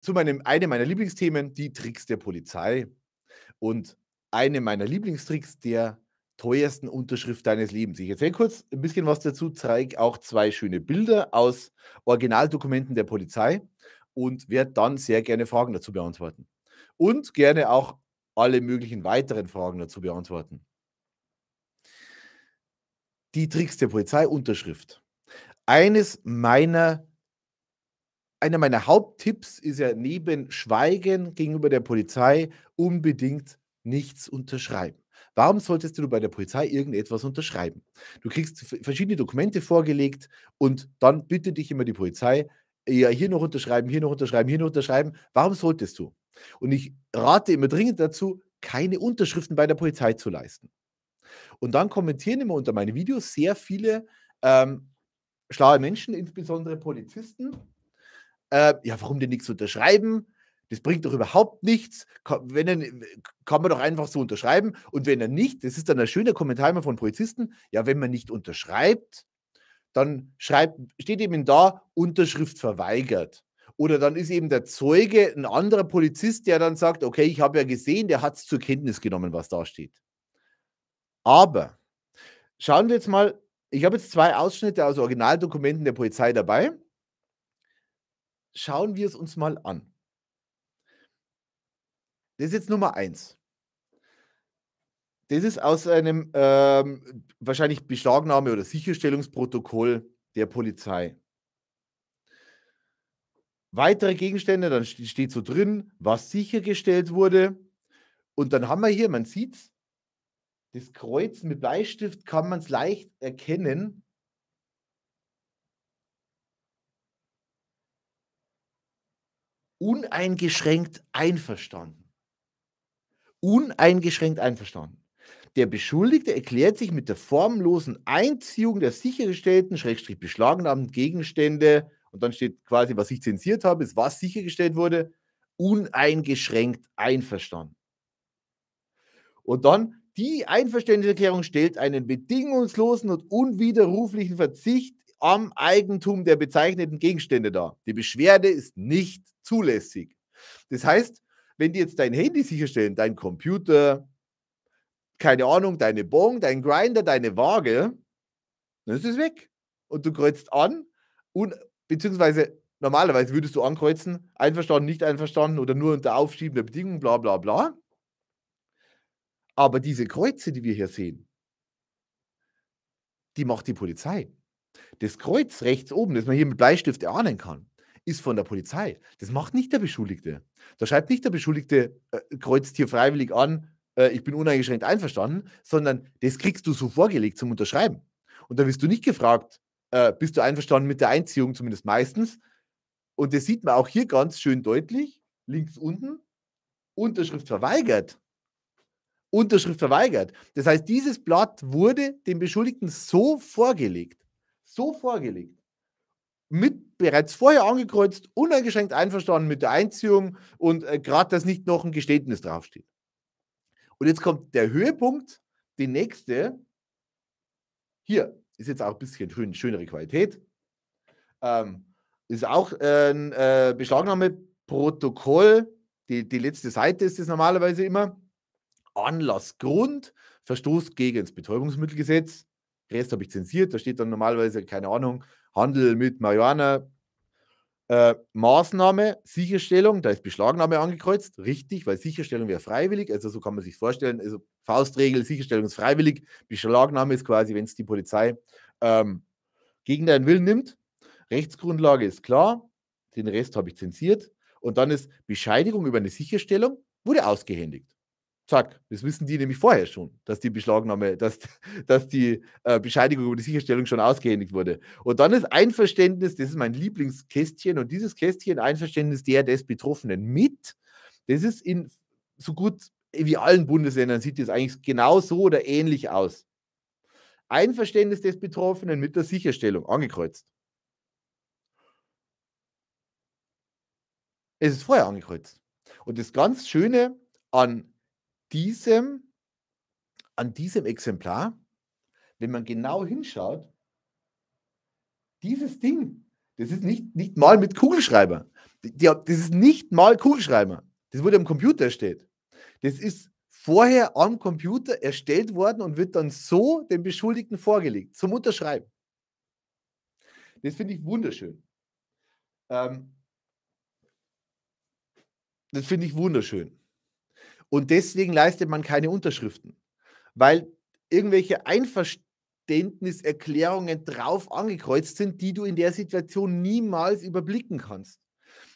zu meinem, einem meiner Lieblingsthemen, die Tricks der Polizei. Und eine meiner Lieblingstricks der teuersten Unterschrift deines Lebens. Ich erzähle kurz ein bisschen was dazu, zeige auch zwei schöne Bilder aus Originaldokumenten der Polizei und werde dann sehr gerne Fragen dazu beantworten. Und gerne auch alle möglichen weiteren Fragen dazu beantworten. Die Tricks der Polizei Unterschrift. Eines meiner einer meiner Haupttipps ist ja neben Schweigen gegenüber der Polizei unbedingt nichts unterschreiben. Warum solltest du bei der Polizei irgendetwas unterschreiben? Du kriegst verschiedene Dokumente vorgelegt und dann bittet dich immer die Polizei, ja, hier noch unterschreiben, hier noch unterschreiben, hier noch unterschreiben. Warum solltest du? Und ich rate immer dringend dazu, keine Unterschriften bei der Polizei zu leisten. Und dann kommentieren immer unter meinen Videos sehr viele ähm, schlaue Menschen, insbesondere Polizisten, äh, ja, warum denn nichts unterschreiben? Das bringt doch überhaupt nichts. Wenn er, kann man doch einfach so unterschreiben. Und wenn er nicht, das ist dann ein schöner Kommentar immer von Polizisten, ja, wenn man nicht unterschreibt, dann schreibt, steht eben da, Unterschrift verweigert. Oder dann ist eben der Zeuge ein anderer Polizist, der dann sagt, okay, ich habe ja gesehen, der hat es zur Kenntnis genommen, was da steht. Aber schauen wir jetzt mal, ich habe jetzt zwei Ausschnitte aus Originaldokumenten der Polizei dabei schauen wir es uns mal an. Das ist jetzt Nummer eins. Das ist aus einem ähm, wahrscheinlich Beschlagnahme- oder Sicherstellungsprotokoll der Polizei. Weitere Gegenstände, dann steht so drin, was sichergestellt wurde. Und dann haben wir hier, man sieht es, das Kreuz mit Bleistift kann man es leicht erkennen. uneingeschränkt einverstanden. Uneingeschränkt einverstanden. Der Beschuldigte erklärt sich mit der formlosen Einziehung der sichergestellten, schrägstrich beschlagnahmten Gegenstände, und dann steht quasi, was ich zensiert habe, ist, was sichergestellt wurde, uneingeschränkt einverstanden. Und dann, die Einverständniserklärung stellt einen bedingungslosen und unwiderruflichen Verzicht am Eigentum der bezeichneten Gegenstände dar. Die Beschwerde ist nicht zulässig. Das heißt, wenn die jetzt dein Handy sicherstellen, dein Computer, keine Ahnung, deine Bong, dein Grinder, deine Waage, dann ist es weg. Und du kreuzt an, und, beziehungsweise normalerweise würdest du ankreuzen, einverstanden, nicht einverstanden oder nur unter Aufschieben der Bedingungen, bla bla bla. Aber diese Kreuze, die wir hier sehen, die macht die Polizei. Das Kreuz rechts oben, das man hier mit Bleistift erahnen kann, ist von der Polizei. Das macht nicht der Beschuldigte. Da schreibt nicht der Beschuldigte, äh, kreuzt hier freiwillig an, äh, ich bin uneingeschränkt einverstanden, sondern das kriegst du so vorgelegt zum Unterschreiben. Und da wirst du nicht gefragt, äh, bist du einverstanden mit der Einziehung, zumindest meistens. Und das sieht man auch hier ganz schön deutlich, links unten, Unterschrift verweigert. Unterschrift verweigert. Das heißt, dieses Blatt wurde dem Beschuldigten so vorgelegt, so vorgelegt. Mit bereits vorher angekreuzt, uneingeschränkt einverstanden mit der Einziehung und äh, gerade, dass nicht noch ein Geständnis draufsteht. Und jetzt kommt der Höhepunkt, die nächste. Hier ist jetzt auch ein bisschen schön, schönere Qualität. Ähm, ist auch ein äh, äh Beschlagnahmeprotokoll. Die, die letzte Seite ist es normalerweise immer. Anlassgrund, Verstoß gegen das Betäubungsmittelgesetz. Rest habe ich zensiert. Da steht dann normalerweise, keine Ahnung, Handel mit Marihuana, äh, Maßnahme, Sicherstellung, da ist Beschlagnahme angekreuzt, richtig, weil Sicherstellung wäre freiwillig, also so kann man sich vorstellen, also Faustregel, Sicherstellung ist freiwillig, Beschlagnahme ist quasi, wenn es die Polizei ähm, gegen deinen Willen nimmt. Rechtsgrundlage ist klar, den Rest habe ich zensiert. Und dann ist Bescheidigung über eine Sicherstellung, wurde ausgehändigt. Zack. Das wissen die nämlich vorher schon, dass die Beschlagnahme, dass, dass die äh, Bescheinigung über die Sicherstellung schon ausgehändigt wurde. Und dann ist Einverständnis, das ist mein Lieblingskästchen, und dieses Kästchen Einverständnis der des Betroffenen mit, das ist in so gut wie allen Bundesländern sieht das eigentlich genau so oder ähnlich aus. Einverständnis des Betroffenen mit der Sicherstellung angekreuzt. Es ist vorher angekreuzt. Und das ganz Schöne an diesem, an diesem Exemplar, wenn man genau mhm. hinschaut, dieses Ding, das ist nicht, nicht mal mit Kugelschreiber. Das ist nicht mal Kugelschreiber. Das wurde am Computer erstellt. Das ist vorher am Computer erstellt worden und wird dann so dem Beschuldigten vorgelegt, zum Unterschreiben. Das finde ich wunderschön. Ähm, das finde ich wunderschön. Und deswegen leistet man keine Unterschriften, weil irgendwelche Einverständniserklärungen drauf angekreuzt sind, die du in der Situation niemals überblicken kannst.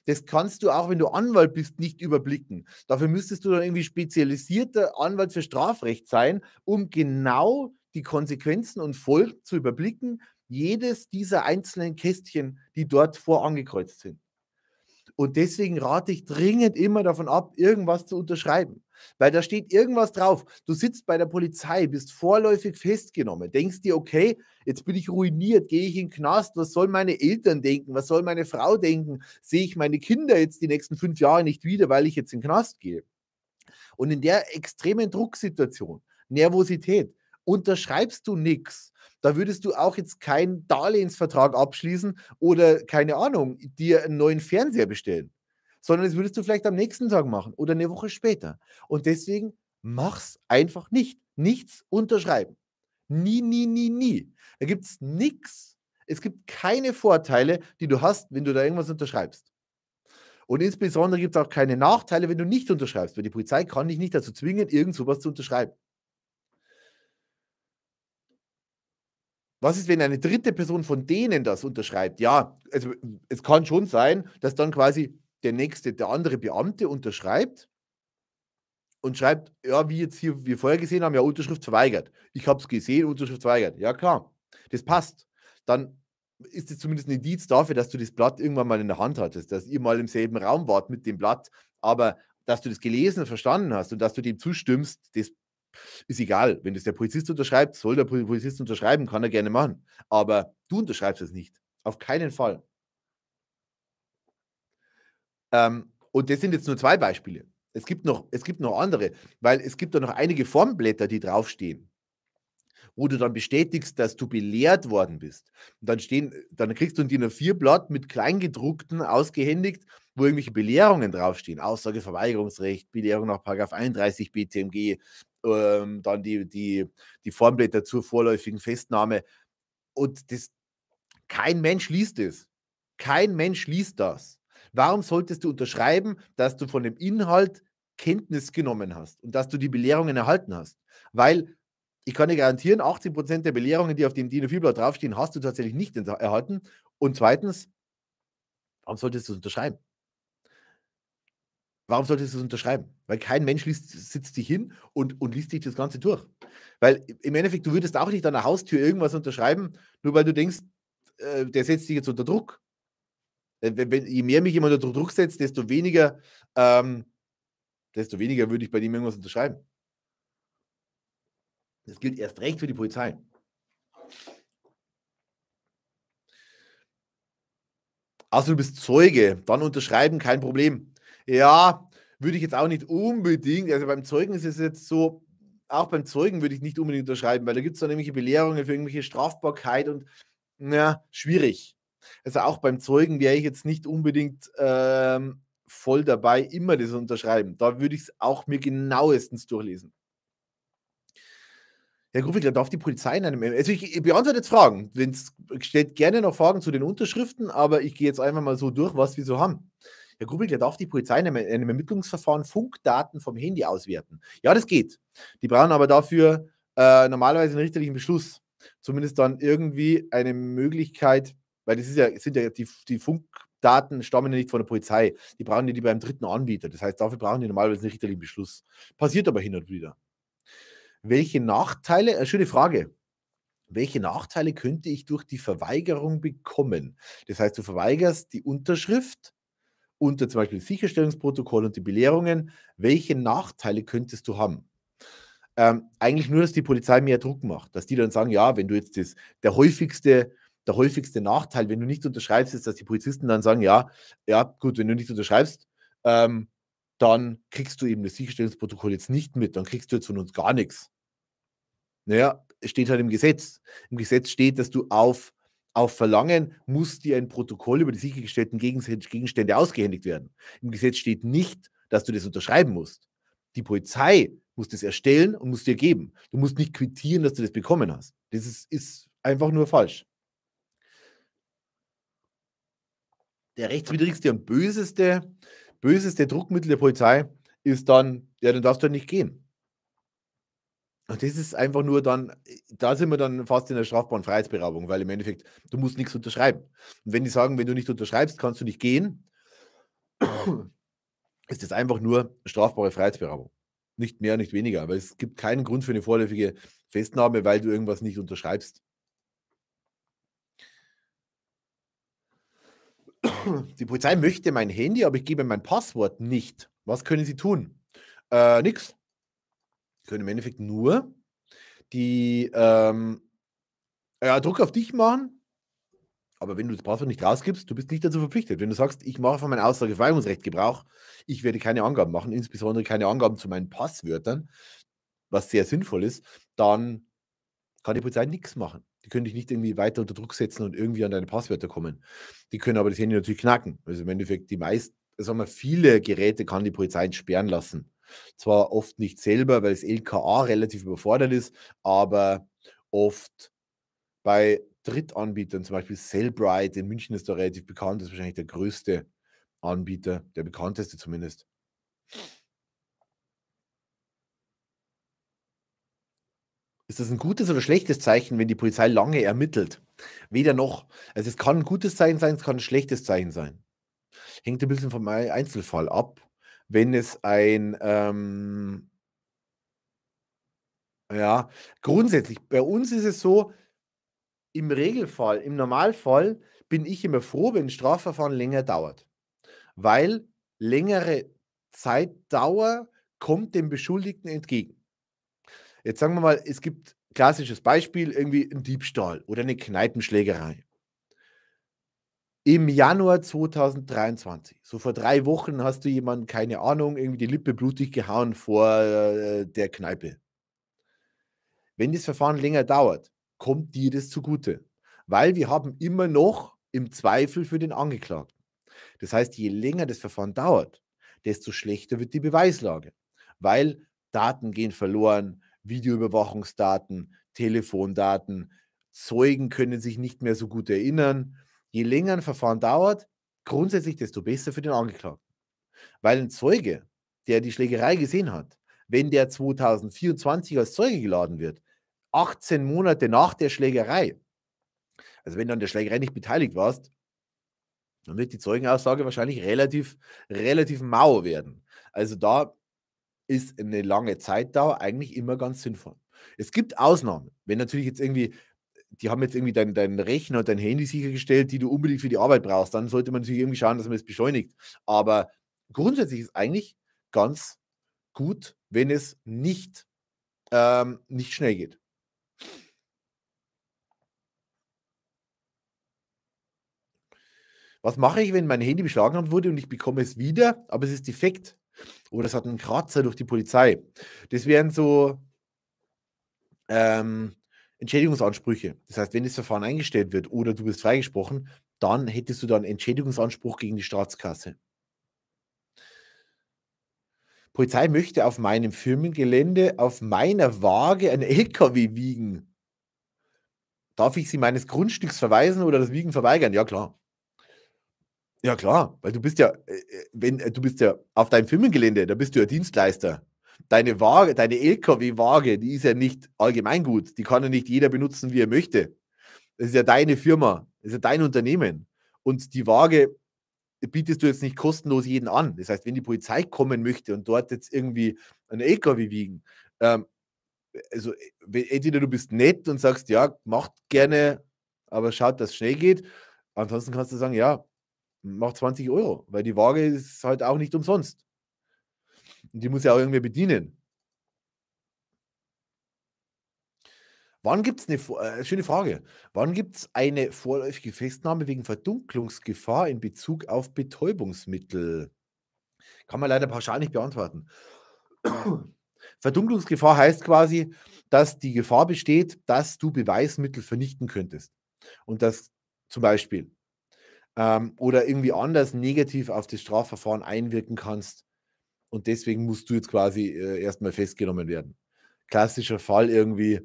Das kannst du auch, wenn du Anwalt bist, nicht überblicken. Dafür müsstest du dann irgendwie spezialisierter Anwalt für Strafrecht sein, um genau die Konsequenzen und Folgen zu überblicken, jedes dieser einzelnen Kästchen, die dort vorangekreuzt sind. Und deswegen rate ich dringend immer davon ab, irgendwas zu unterschreiben. Weil da steht irgendwas drauf. Du sitzt bei der Polizei, bist vorläufig festgenommen, denkst dir, okay, jetzt bin ich ruiniert, gehe ich in den Knast, was sollen meine Eltern denken, was soll meine Frau denken, sehe ich meine Kinder jetzt die nächsten fünf Jahre nicht wieder, weil ich jetzt in den Knast gehe. Und in der extremen Drucksituation, Nervosität, unterschreibst du nichts, da würdest du auch jetzt keinen Darlehensvertrag abschließen oder keine Ahnung, dir einen neuen Fernseher bestellen, sondern das würdest du vielleicht am nächsten Tag machen oder eine Woche später. Und deswegen mach's einfach nicht. Nichts unterschreiben. Nie, nie, nie, nie. Da gibt es nichts. Es gibt keine Vorteile, die du hast, wenn du da irgendwas unterschreibst. Und insbesondere gibt es auch keine Nachteile, wenn du nicht unterschreibst, weil die Polizei kann dich nicht dazu zwingen, irgend sowas zu unterschreiben. Was ist, wenn eine dritte Person von denen das unterschreibt? Ja, also es kann schon sein, dass dann quasi der nächste, der andere Beamte unterschreibt und schreibt, ja, wie jetzt hier wir vorher gesehen haben, ja, Unterschrift verweigert. Ich habe es gesehen, Unterschrift verweigert. Ja, klar, das passt. Dann ist es zumindest ein Indiz dafür, dass du das Blatt irgendwann mal in der Hand hattest, dass ihr mal im selben Raum wart mit dem Blatt, aber dass du das gelesen und verstanden hast und dass du dem zustimmst, das ist egal. Wenn das der Polizist unterschreibt, soll der Polizist unterschreiben, kann er gerne machen. Aber du unterschreibst es nicht. Auf keinen Fall. Ähm, und das sind jetzt nur zwei Beispiele. Es gibt, noch, es gibt noch andere, weil es gibt da noch einige Formblätter, die draufstehen, wo du dann bestätigst, dass du belehrt worden bist. Und dann, stehen, dann kriegst du ein DIN A4-Blatt mit Kleingedruckten ausgehändigt, wo irgendwelche Belehrungen draufstehen. Aussageverweigerungsrecht, Belehrung nach 31 BTMG, ähm, dann die, die, die Formblätter zur vorläufigen Festnahme. Und das, kein Mensch liest es. Kein Mensch liest das. Warum solltest du unterschreiben, dass du von dem Inhalt Kenntnis genommen hast und dass du die Belehrungen erhalten hast? Weil ich kann dir garantieren, 80% der Belehrungen, die auf dem DIN A4-Blatt draufstehen, hast du tatsächlich nicht erhalten. Und zweitens, warum solltest du es unterschreiben? warum solltest du es unterschreiben? Weil kein Mensch liest, sitzt dich hin und, und liest dich das Ganze durch. Weil im Endeffekt, du würdest auch nicht an der Haustür irgendwas unterschreiben, nur weil du denkst, äh, der setzt dich jetzt unter Druck. Wenn, äh, wenn, je mehr mich jemand unter Druck setzt, desto weniger, ähm, desto weniger würde ich bei ihm irgendwas unterschreiben. Das gilt erst recht für die Polizei. also du bist Zeuge, dann unterschreiben, kein Problem. Ja, würde ich jetzt auch nicht unbedingt, also beim Zeugen ist es jetzt so, auch beim Zeugen würde ich nicht unbedingt unterschreiben, weil da gibt es dann nämlich Belehrungen für irgendwelche Strafbarkeit und na, schwierig. Also auch beim Zeugen wäre ich jetzt nicht unbedingt ähm, voll dabei, immer das unterschreiben. Da würde ich es auch mir genauestens durchlesen. Herr Gruffig, darf die Polizei in einem. Also ich, ich beantworte jetzt Fragen. Wenn's, stellt gerne noch Fragen zu den Unterschriften, aber ich gehe jetzt einfach mal so durch, was wir so haben. Herr Grubig, der darf die Polizei in einem Ermittlungsverfahren Funkdaten vom Handy auswerten. Ja, das geht. Die brauchen aber dafür äh, normalerweise einen richterlichen Beschluss. Zumindest dann irgendwie eine Möglichkeit, weil das ist ja, sind ja die, die Funkdaten stammen ja nicht von der Polizei. Die brauchen die beim dritten Anbieter. Das heißt, dafür brauchen die normalerweise einen richterlichen Beschluss. Passiert aber hin und wieder. Welche Nachteile? Äh, schöne Frage welche Nachteile könnte ich durch die Verweigerung bekommen? Das heißt, du verweigerst die Unterschrift unter zum Beispiel Sicherstellungsprotokoll und die Belehrungen, welche Nachteile könntest du haben? Ähm, eigentlich nur, dass die Polizei mehr Druck macht, dass die dann sagen, ja, wenn du jetzt das, der häufigste, der häufigste Nachteil, wenn du nicht unterschreibst, ist, dass die Polizisten dann sagen, ja, ja, gut, wenn du nicht unterschreibst, ähm, dann kriegst du eben das Sicherstellungsprotokoll jetzt nicht mit, dann kriegst du jetzt von uns gar nichts. Naja, es steht halt im Gesetz. Im Gesetz steht, dass du auf auf Verlangen muss dir ein Protokoll über die sichergestellten Gegenstände ausgehändigt werden. Im Gesetz steht nicht, dass du das unterschreiben musst. Die Polizei muss das erstellen und muss dir geben. Du musst nicht quittieren, dass du das bekommen hast. Das ist, ist einfach nur falsch. Der rechtswidrigste und böseste, böseste Druckmittel der Polizei ist dann, ja, dann darfst du halt nicht gehen. Und das ist einfach nur dann, da sind wir dann fast in der strafbaren Freiheitsberaubung, weil im Endeffekt, du musst nichts unterschreiben. Und wenn die sagen, wenn du nicht unterschreibst, kannst du nicht gehen, ist das einfach nur strafbare Freiheitsberaubung. Nicht mehr, nicht weniger. Aber es gibt keinen Grund für eine vorläufige Festnahme, weil du irgendwas nicht unterschreibst. Die Polizei möchte mein Handy, aber ich gebe mein Passwort nicht. Was können sie tun? Äh, nix können im Endeffekt nur die ähm, ja, Druck auf dich machen. Aber wenn du das Passwort nicht rausgibst, du bist nicht dazu verpflichtet. Wenn du sagst, ich mache von meinem Aussageverweigerungsrecht Gebrauch, ich werde keine Angaben machen, insbesondere keine Angaben zu meinen Passwörtern, was sehr sinnvoll ist, dann kann die Polizei nichts machen. Die können dich nicht irgendwie weiter unter Druck setzen und irgendwie an deine Passwörter kommen. Die können aber das Handy natürlich knacken. Also im Endeffekt die meisten, sagen wir, viele Geräte kann die Polizei entsperren lassen. Zwar oft nicht selber, weil das LKA relativ überfordert ist, aber oft bei Drittanbietern, zum Beispiel Sellbrite in München ist da relativ bekannt, ist wahrscheinlich der größte Anbieter, der bekannteste zumindest. Ist das ein gutes oder schlechtes Zeichen, wenn die Polizei lange ermittelt? Weder noch. Also es kann ein gutes Zeichen sein, es kann ein schlechtes Zeichen sein. Hängt ein bisschen vom Einzelfall ab wenn es ein, ähm, ja, grundsätzlich, bei uns ist es so, im Regelfall, im Normalfall bin ich immer froh, wenn ein Strafverfahren länger dauert, weil längere Zeitdauer kommt dem Beschuldigten entgegen. Jetzt sagen wir mal, es gibt klassisches Beispiel, irgendwie ein Diebstahl oder eine Kneipenschlägerei im Januar 2023, so vor drei Wochen, hast du jemanden, keine Ahnung, irgendwie die Lippe blutig gehauen vor äh, der Kneipe. Wenn das Verfahren länger dauert, kommt dir das zugute, weil wir haben immer noch im Zweifel für den Angeklagten. Das heißt, je länger das Verfahren dauert, desto schlechter wird die Beweislage, weil Daten gehen verloren, Videoüberwachungsdaten, Telefondaten, Zeugen können sich nicht mehr so gut erinnern je länger ein Verfahren dauert, grundsätzlich desto besser für den Angeklagten. Weil ein Zeuge, der die Schlägerei gesehen hat, wenn der 2024 als Zeuge geladen wird, 18 Monate nach der Schlägerei, also wenn du an der Schlägerei nicht beteiligt warst, dann wird die Zeugenaussage wahrscheinlich relativ, relativ mau werden. Also da ist eine lange Zeitdauer eigentlich immer ganz sinnvoll. Es gibt Ausnahmen. Wenn natürlich jetzt irgendwie die haben jetzt irgendwie deinen dein Rechner und dein Handy sichergestellt, die du unbedingt für die Arbeit brauchst. Dann sollte man natürlich irgendwie schauen, dass man es beschleunigt. Aber grundsätzlich ist eigentlich ganz gut, wenn es nicht, ähm, nicht schnell geht. Was mache ich, wenn mein Handy beschlagnahmt wurde und ich bekomme es wieder, aber es ist defekt? Oder oh, es hat einen Kratzer durch die Polizei? Das wären so ähm, Entschädigungsansprüche. Das heißt, wenn das Verfahren eingestellt wird oder du bist freigesprochen, dann hättest du dann Entschädigungsanspruch gegen die Staatskasse. Polizei möchte auf meinem Firmengelände auf meiner Waage ein LKW wiegen. Darf ich sie meines Grundstücks verweisen oder das Wiegen verweigern? Ja, klar. Ja, klar, weil du bist ja, äh, äh, wenn äh, du bist ja auf deinem Firmengelände, da bist du ja Dienstleister deine Waage, deine LKW-Waage, die ist ja nicht allgemeingut. Die kann ja nicht jeder benutzen, wie er möchte. Das ist ja deine Firma, das ist ja dein Unternehmen. Und die Waage bietest du jetzt nicht kostenlos jeden an. Das heißt, wenn die Polizei kommen möchte und dort jetzt irgendwie einen LKW wiegen, ähm, also entweder du bist nett und sagst, ja, macht gerne, aber schaut, dass es schnell geht. Ansonsten kannst du sagen, ja, mach 20 Euro, weil die Waage ist halt auch nicht umsonst. Und die muss ja auch irgendwie bedienen. Wann gibt es eine äh, schöne Frage? Wann gibt es eine vorläufige Festnahme wegen Verdunklungsgefahr in Bezug auf Betäubungsmittel? Kann man leider pauschal nicht beantworten. Verdunklungsgefahr heißt quasi, dass die Gefahr besteht, dass du Beweismittel vernichten könntest. Und das zum Beispiel ähm, oder irgendwie anders negativ auf das Strafverfahren einwirken kannst, und deswegen musst du jetzt quasi äh, erstmal festgenommen werden. Klassischer Fall irgendwie,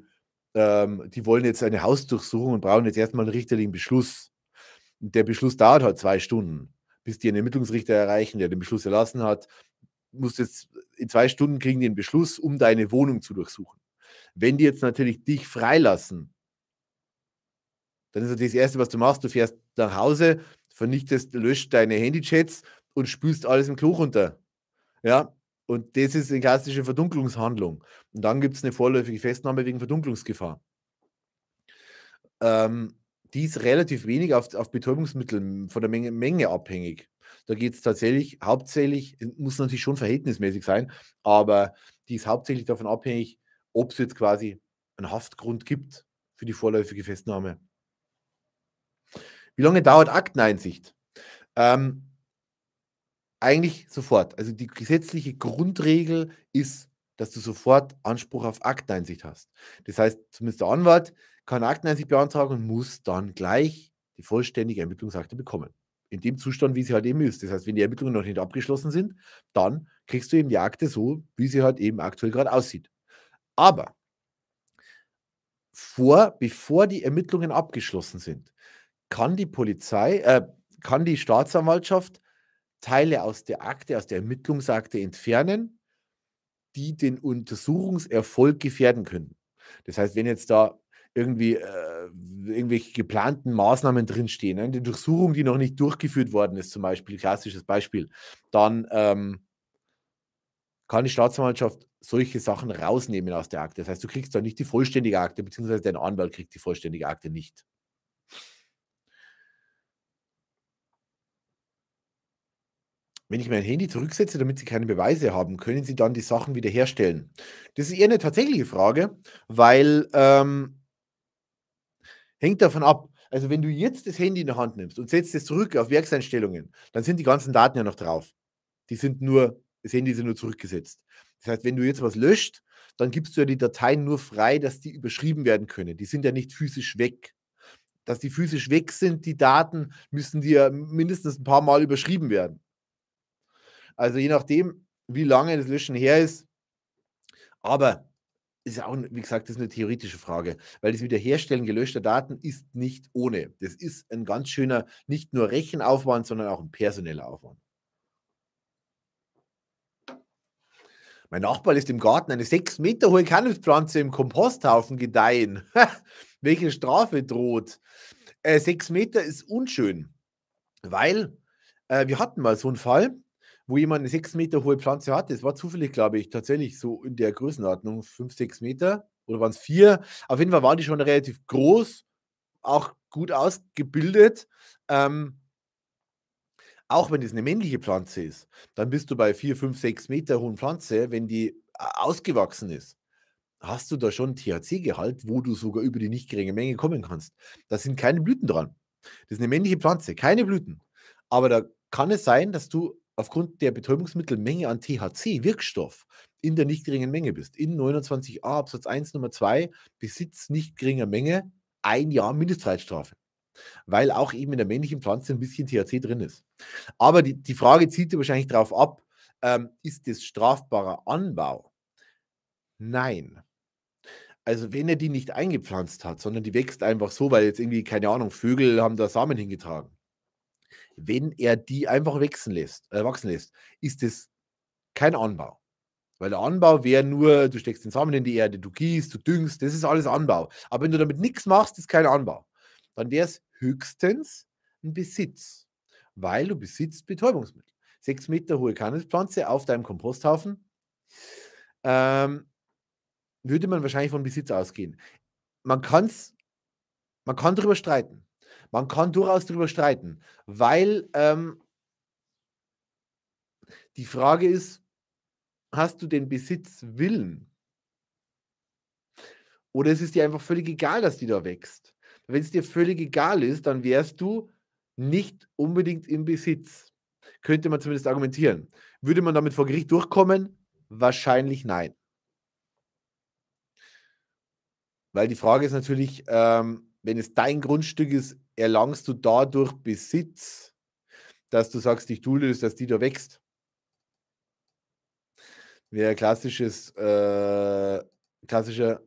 ähm, die wollen jetzt eine Hausdurchsuchung und brauchen jetzt erstmal einen richterlichen Beschluss. Und der Beschluss dauert halt zwei Stunden, bis die einen Ermittlungsrichter erreichen, der den Beschluss erlassen hat. Musst jetzt in zwei Stunden kriegen die einen Beschluss, um deine Wohnung zu durchsuchen. Wenn die jetzt natürlich dich freilassen, dann ist natürlich das Erste, was du machst, du fährst nach Hause, vernichtest, löscht deine Handychats und spülst alles im Klo runter. Ja, und das ist eine klassische Verdunklungshandlung. Und dann gibt es eine vorläufige Festnahme wegen Verdunklungsgefahr. Ähm, die ist relativ wenig auf, auf Betäubungsmittel von der Menge, Menge abhängig. Da geht es tatsächlich hauptsächlich, muss natürlich schon verhältnismäßig sein, aber die ist hauptsächlich davon abhängig, ob es jetzt quasi einen Haftgrund gibt für die vorläufige Festnahme. Wie lange dauert Akteneinsicht? Ähm, eigentlich sofort. Also die gesetzliche Grundregel ist, dass du sofort Anspruch auf Akteneinsicht hast. Das heißt, zumindest der Anwalt kann Akteneinsicht beantragen und muss dann gleich die vollständige Ermittlungsakte bekommen. In dem Zustand, wie sie halt eben ist. Das heißt, wenn die Ermittlungen noch nicht abgeschlossen sind, dann kriegst du eben die Akte so, wie sie halt eben aktuell gerade aussieht. Aber vor, bevor die Ermittlungen abgeschlossen sind, kann die Polizei, äh, kann die Staatsanwaltschaft Teile aus der Akte, aus der Ermittlungsakte entfernen, die den Untersuchungserfolg gefährden können. Das heißt, wenn jetzt da irgendwie äh, irgendwelche geplanten Maßnahmen drinstehen, eine Durchsuchung, die noch nicht durchgeführt worden ist, zum Beispiel, klassisches Beispiel, dann ähm, kann die Staatsanwaltschaft solche Sachen rausnehmen aus der Akte. Das heißt, du kriegst da nicht die vollständige Akte, beziehungsweise dein Anwalt kriegt die vollständige Akte nicht. Wenn ich mein Handy zurücksetze, damit sie keine Beweise haben, können sie dann die Sachen wiederherstellen? Das ist eher eine tatsächliche Frage, weil ähm, hängt davon ab. Also wenn du jetzt das Handy in der Hand nimmst und setzt es zurück auf Werkseinstellungen, dann sind die ganzen Daten ja noch drauf. Die sind nur, das Handy ist ja nur zurückgesetzt. Das heißt, wenn du jetzt was löscht, dann gibst du ja die Dateien nur frei, dass die überschrieben werden können. Die sind ja nicht physisch weg. Dass die physisch weg sind, die Daten, müssen dir mindestens ein paar Mal überschrieben werden. Also je nachdem, wie lange das Löschen her ist. Aber ist ja auch, wie gesagt, das ist eine theoretische Frage, weil das Wiederherstellen gelöschter Daten ist nicht ohne. Das ist ein ganz schöner, nicht nur Rechenaufwand, sondern auch ein personeller Aufwand. Mein Nachbar lässt im Garten eine sechs Meter hohe Cannabispflanze im Komposthaufen gedeihen. Welche Strafe droht? Äh, sechs Meter ist unschön, weil äh, wir hatten mal so einen Fall, wo jemand eine 6 Meter hohe Pflanze hatte. Es war zufällig, glaube ich, tatsächlich so in der Größenordnung, 5, 6 Meter oder waren es 4. Auf jeden Fall waren die schon relativ groß, auch gut ausgebildet. Ähm, auch wenn es eine männliche Pflanze ist, dann bist du bei 4, 5, 6 Meter hohen Pflanze, wenn die äh, ausgewachsen ist, hast du da schon THC-Gehalt, wo du sogar über die nicht geringe Menge kommen kannst. Da sind keine Blüten dran. Das ist eine männliche Pflanze, keine Blüten. Aber da kann es sein, dass du aufgrund der Betäubungsmittelmenge an THC, Wirkstoff, in der nicht geringen Menge bist. In 29a Absatz 1 Nummer 2 besitzt nicht geringer Menge ein Jahr Mindestzeitstrafe. Weil auch eben in der männlichen Pflanze ein bisschen THC drin ist. Aber die, die Frage zielt wahrscheinlich darauf ab, ähm, ist das strafbarer Anbau? Nein. Also wenn er die nicht eingepflanzt hat, sondern die wächst einfach so, weil jetzt irgendwie, keine Ahnung, Vögel haben da Samen hingetragen wenn er die einfach wachsen lässt, äh, wachsen lässt ist es kein Anbau. Weil der Anbau wäre nur, du steckst den Samen in die Erde, du gießt, du düngst, das ist alles Anbau. Aber wenn du damit nichts machst, ist kein Anbau. Dann wäre es höchstens ein Besitz, weil du besitzt Betäubungsmittel. Sechs Meter hohe Cannabispflanze auf deinem Komposthaufen ähm, würde man wahrscheinlich von Besitz ausgehen. Man, kann's, man kann darüber streiten. Man kann durchaus darüber streiten, weil ähm, die Frage ist, hast du den Besitz willen? Oder ist es dir einfach völlig egal, dass die da wächst. Wenn es dir völlig egal ist, dann wärst du nicht unbedingt im Besitz. Könnte man zumindest argumentieren. Würde man damit vor Gericht durchkommen? Wahrscheinlich nein. Weil die Frage ist natürlich, ähm, wenn es dein Grundstück ist, erlangst du dadurch Besitz, dass du sagst, ich dulde das, dass die da wächst. Wäre klassisches, äh, klassischer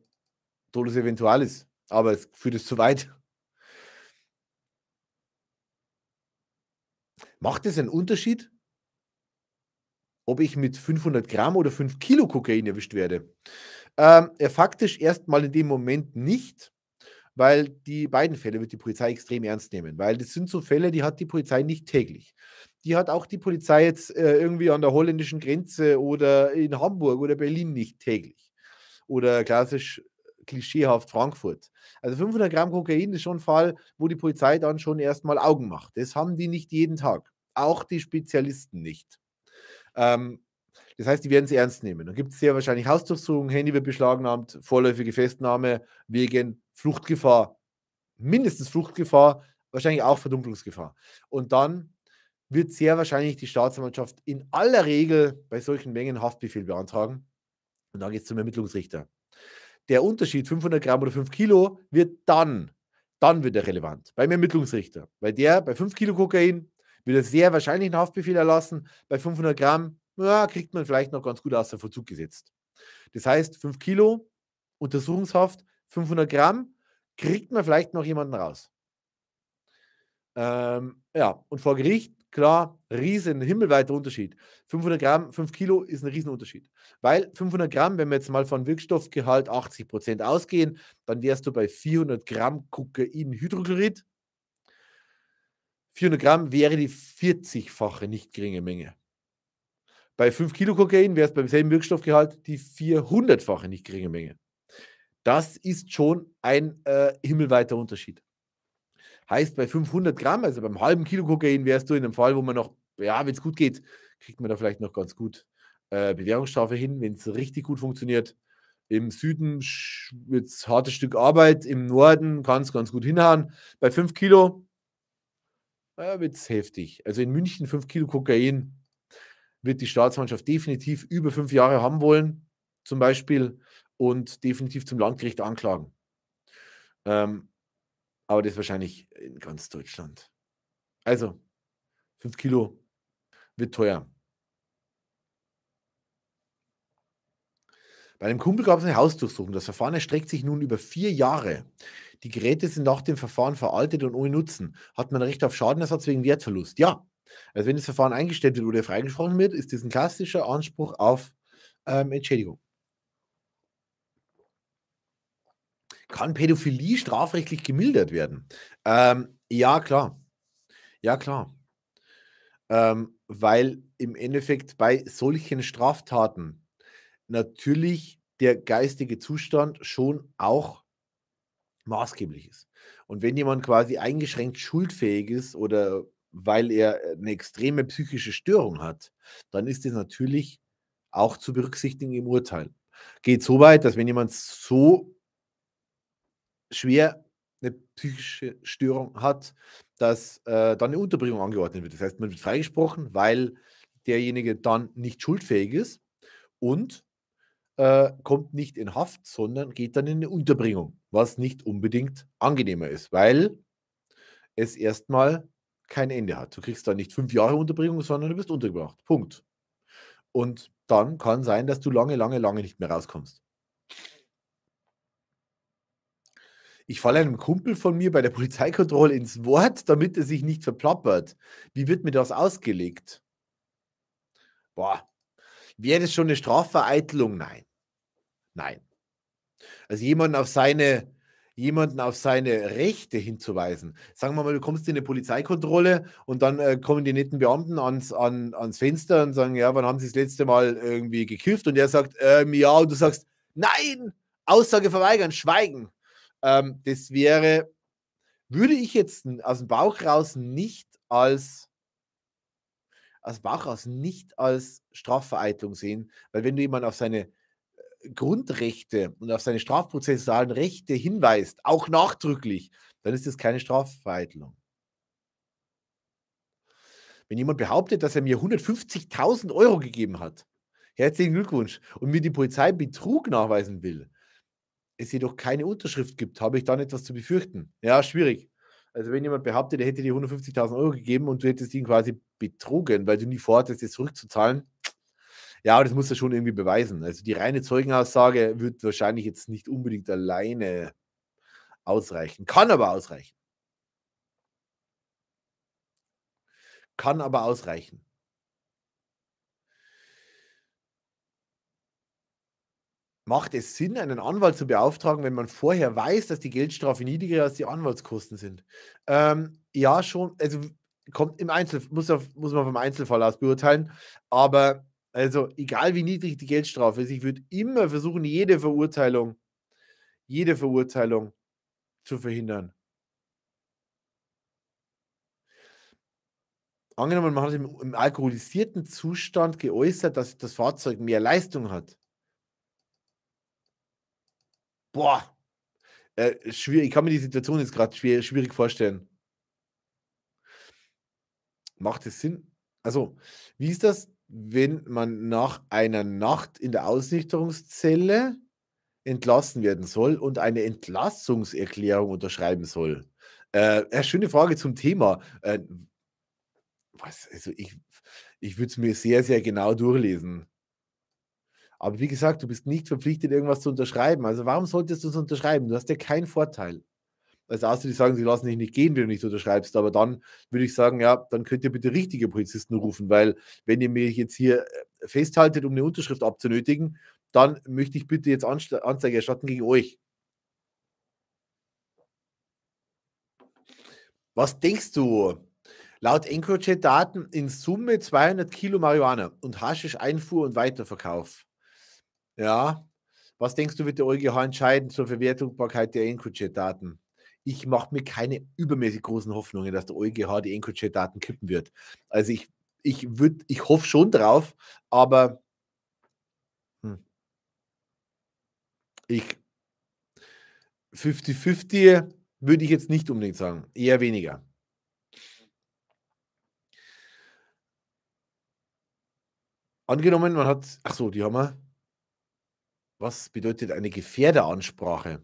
Todes Eventualis. Aber es führt es zu weit. Macht es einen Unterschied, ob ich mit 500 Gramm oder 5 Kilo Kokain erwischt werde? Ähm, ja, faktisch erstmal in dem Moment nicht weil die beiden Fälle wird die Polizei extrem ernst nehmen, weil das sind so Fälle, die hat die Polizei nicht täglich. Die hat auch die Polizei jetzt äh, irgendwie an der holländischen Grenze oder in Hamburg oder Berlin nicht täglich. Oder klassisch äh, klischeehaft Frankfurt. Also 500 Gramm Kokain ist schon ein Fall, wo die Polizei dann schon erstmal Augen macht. Das haben die nicht jeden Tag. Auch die Spezialisten nicht. Ähm, das heißt, die werden es ernst nehmen. Dann gibt es sehr wahrscheinlich Hausdurchsuchungen, Handy wird beschlagnahmt, vorläufige Festnahme wegen Fluchtgefahr, mindestens Fluchtgefahr, wahrscheinlich auch Verdunklungsgefahr. Und dann wird sehr wahrscheinlich die Staatsanwaltschaft in aller Regel bei solchen Mengen Haftbefehl beantragen. Und dann geht es zum Ermittlungsrichter. Der Unterschied 500 Gramm oder 5 Kilo wird dann, dann wird er relevant beim Ermittlungsrichter. Weil der bei 5 Kilo Kokain wird er sehr wahrscheinlich einen Haftbefehl erlassen. Bei 500 Gramm ja, kriegt man vielleicht noch ganz gut aus der Verzug gesetzt. Das heißt, 5 Kilo, Untersuchungshaft, 500 Gramm, kriegt man vielleicht noch jemanden raus. Ähm, ja, und vor Gericht, klar, riesen, himmelweiter Unterschied. 500 Gramm, 5 Kilo ist ein Riesenunterschied. Weil 500 Gramm, wenn wir jetzt mal von Wirkstoffgehalt 80 Prozent ausgehen, dann wärst du bei 400 Gramm Kokainhydrochlorid. 400 Gramm wäre die 40-fache nicht geringe Menge. Bei 5 Kilo Kokain wäre es beim selben Wirkstoffgehalt die 400-fache nicht geringe Menge. Das ist schon ein äh, himmelweiter Unterschied. Heißt, bei 500 Gramm, also beim halben Kilo Kokain, wärst du in einem Fall, wo man noch, ja, wenn es gut geht, kriegt man da vielleicht noch ganz gut äh, Bewährungsstrafe hin, wenn es richtig gut funktioniert. Im Süden wird es hartes Stück Arbeit, im Norden kann es ganz gut hinhauen. Bei 5 Kilo äh, wird es heftig. Also in München 5 Kilo Kokain wird die Staatsmannschaft definitiv über fünf Jahre haben wollen, zum Beispiel, und definitiv zum Landgericht anklagen. Ähm, aber das wahrscheinlich in ganz Deutschland. Also, fünf Kilo wird teuer. Bei einem Kumpel gab es eine Hausdurchsuchung. Das Verfahren erstreckt sich nun über vier Jahre. Die Geräte sind nach dem Verfahren veraltet und ohne Nutzen. Hat man Recht auf Schadenersatz wegen Wertverlust? Ja, also wenn das Verfahren eingestellt wird oder freigesprochen wird, ist das ein klassischer Anspruch auf ähm, Entschädigung. Kann Pädophilie strafrechtlich gemildert werden? Ähm, ja, klar. Ja, klar. Ähm, weil im Endeffekt bei solchen Straftaten natürlich der geistige Zustand schon auch maßgeblich ist. Und wenn jemand quasi eingeschränkt schuldfähig ist oder weil er eine äh, extreme psychische Störung hat, dann ist das natürlich auch zu berücksichtigen im Urteil. Geht so weit, dass wenn jemand so schwer eine psychische Störung hat, dass äh, dann eine Unterbringung angeordnet wird. Das heißt, man wird freigesprochen, weil derjenige dann nicht schuldfähig ist und äh, kommt nicht in Haft, sondern geht dann in eine Unterbringung, was nicht unbedingt angenehmer ist, weil es erstmal kein Ende hat. Du kriegst da nicht fünf Jahre Unterbringung, sondern du bist untergebracht. Punkt. Und dann kann sein, dass du lange, lange, lange nicht mehr rauskommst. Ich falle einem Kumpel von mir bei der Polizeikontrolle ins Wort, damit er sich nicht verplappert. Wie wird mir das ausgelegt? Boah, wäre das schon eine Strafvereitelung? Nein. Nein. Also jemanden auf seine jemanden auf seine Rechte hinzuweisen. Sagen wir mal, du kommst in eine Polizeikontrolle und dann äh, kommen die netten Beamten ans, an, ans Fenster und sagen, ja, wann haben sie das letzte Mal irgendwie gekifft? Und er sagt, ähm, ja, und du sagst, nein, Aussage verweigern, schweigen. Ähm, das wäre, würde ich jetzt aus dem Bauch raus nicht als aus Bauch raus nicht als Strafvereitlung sehen, weil wenn du jemanden auf seine Grundrechte und auf seine strafprozessualen Rechte hinweist, auch nachdrücklich, dann ist das keine Strafvereitelung. Wenn jemand behauptet, dass er mir 150.000 Euro gegeben hat, herzlichen Glückwunsch, und mir die Polizei Betrug nachweisen will, es jedoch keine Unterschrift gibt, habe ich dann etwas zu befürchten? Ja, schwierig. Also wenn jemand behauptet, er hätte dir 150.000 Euro gegeben und du hättest ihn quasi betrogen, weil du nie vorhattest, es zurückzuzahlen, ja, aber das muss er schon irgendwie beweisen. Also die reine Zeugenaussage wird wahrscheinlich jetzt nicht unbedingt alleine ausreichen. Kann aber ausreichen. Kann aber ausreichen. Macht es Sinn, einen Anwalt zu beauftragen, wenn man vorher weiß, dass die Geldstrafe niedriger als die Anwaltskosten sind? Ähm, ja, schon. Also kommt im Einzelfall, muss, muss man vom Einzelfall aus beurteilen. Aber also, egal wie niedrig die Geldstrafe ist, ich würde immer versuchen, jede Verurteilung, jede Verurteilung zu verhindern. Angenommen, man hat im, alkoholisierten Zustand geäußert, dass das Fahrzeug mehr Leistung hat. Boah, äh, schwierig. Ich kann mir die Situation jetzt gerade schwer, schwierig vorstellen. Macht es Sinn? Also, wie ist das? wenn man nach einer Nacht in der Ausnichterungszelle entlassen werden soll und eine Entlassungserklärung unterschreiben soll. Äh, eine schöne Frage zum Thema. Äh, was, also ich, ich würde es mir sehr, sehr genau durchlesen. Aber wie gesagt, du bist nicht verpflichtet, irgendwas zu unterschreiben. Also warum solltest du es unterschreiben? Du hast ja keinen Vorteil. Also Außer, die sagen, sie lassen dich nicht gehen, wenn du nicht unterschreibst. Aber dann würde ich sagen, ja, dann könnt ihr bitte richtige Polizisten rufen, weil wenn ihr mich jetzt hier äh, festhaltet, um eine Unterschrift abzunötigen, dann möchte ich bitte jetzt Anzeige erstatten gegen euch. Was denkst du? Laut EncroChat-Daten in Summe 200 Kilo Marihuana und Haschisch-Einfuhr und Weiterverkauf. Ja, was denkst du, wird der EuGH entscheiden zur Verwertbarkeit der EncroChat-Daten? ich mache mir keine übermäßig großen Hoffnungen, dass der EuGH die EncoChat-Daten kippen wird. Also ich, ich, würd, ich hoffe schon drauf, aber hm, ich 50-50 würde ich jetzt nicht unbedingt sagen, eher weniger. Angenommen, man hat, ach so, die haben wir. Was bedeutet eine Gefährderansprache?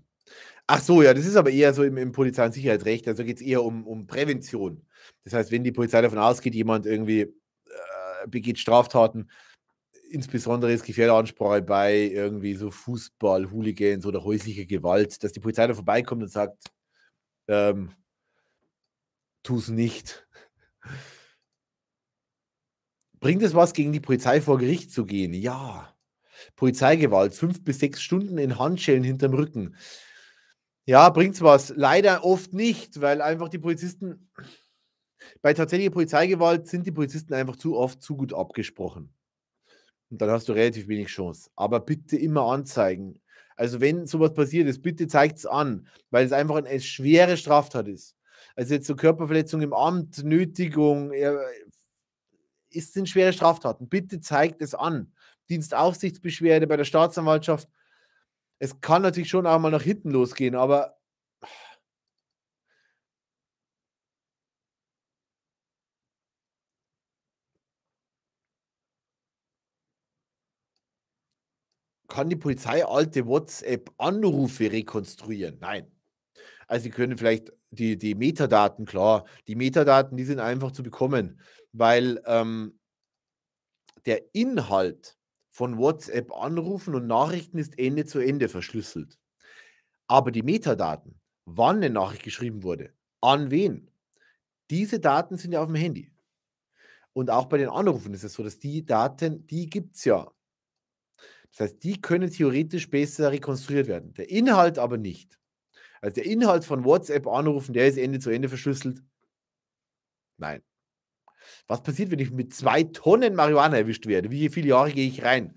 Ach so, ja, das ist aber eher so im, im Polizei- und Sicherheitsrecht. Also geht es eher um, um Prävention. Das heißt, wenn die Polizei davon ausgeht, jemand irgendwie äh, begeht Straftaten, insbesondere ist Gefährderansprache bei irgendwie so Fußball, Hooligans oder häuslicher Gewalt, dass die Polizei da vorbeikommt und sagt, ähm, tu es nicht. Bringt es was, gegen die Polizei vor Gericht zu gehen? Ja. Polizeigewalt, fünf bis sechs Stunden in Handschellen hinterm Rücken. Ja, bringt's was. Leider oft nicht, weil einfach die Polizisten bei tatsächlicher Polizeigewalt sind die Polizisten einfach zu oft zu gut abgesprochen. Und dann hast du relativ wenig Chance. Aber bitte immer anzeigen. Also wenn sowas passiert ist, bitte zeigt es an, weil es einfach eine schwere Straftat ist. Also jetzt so Körperverletzung im Amt, Nötigung, ist, sind schwere Straftaten. Bitte zeigt es an. Dienstaufsichtsbeschwerde bei der Staatsanwaltschaft, es kann natürlich schon auch mal nach hinten losgehen, aber kann die Polizei alte WhatsApp-Anrufe rekonstruieren? Nein. Also sie können vielleicht die, die Metadaten, klar, die Metadaten, die sind einfach zu bekommen, weil ähm, der Inhalt von WhatsApp anrufen und Nachrichten ist Ende eh zu Ende verschlüsselt. Aber die Metadaten, wann eine Nachricht geschrieben wurde, an wen, diese Daten sind ja auf dem Handy. Und auch bei den Anrufen ist es so, dass die Daten, die gibt es ja. Das heißt, die können theoretisch besser rekonstruiert werden. Der Inhalt aber nicht. Also der Inhalt von WhatsApp-Anrufen, der ist Ende eh zu Ende verschlüsselt. Nein. Was passiert, wenn ich mit zwei Tonnen Marihuana erwischt werde? Wie viele Jahre gehe ich rein?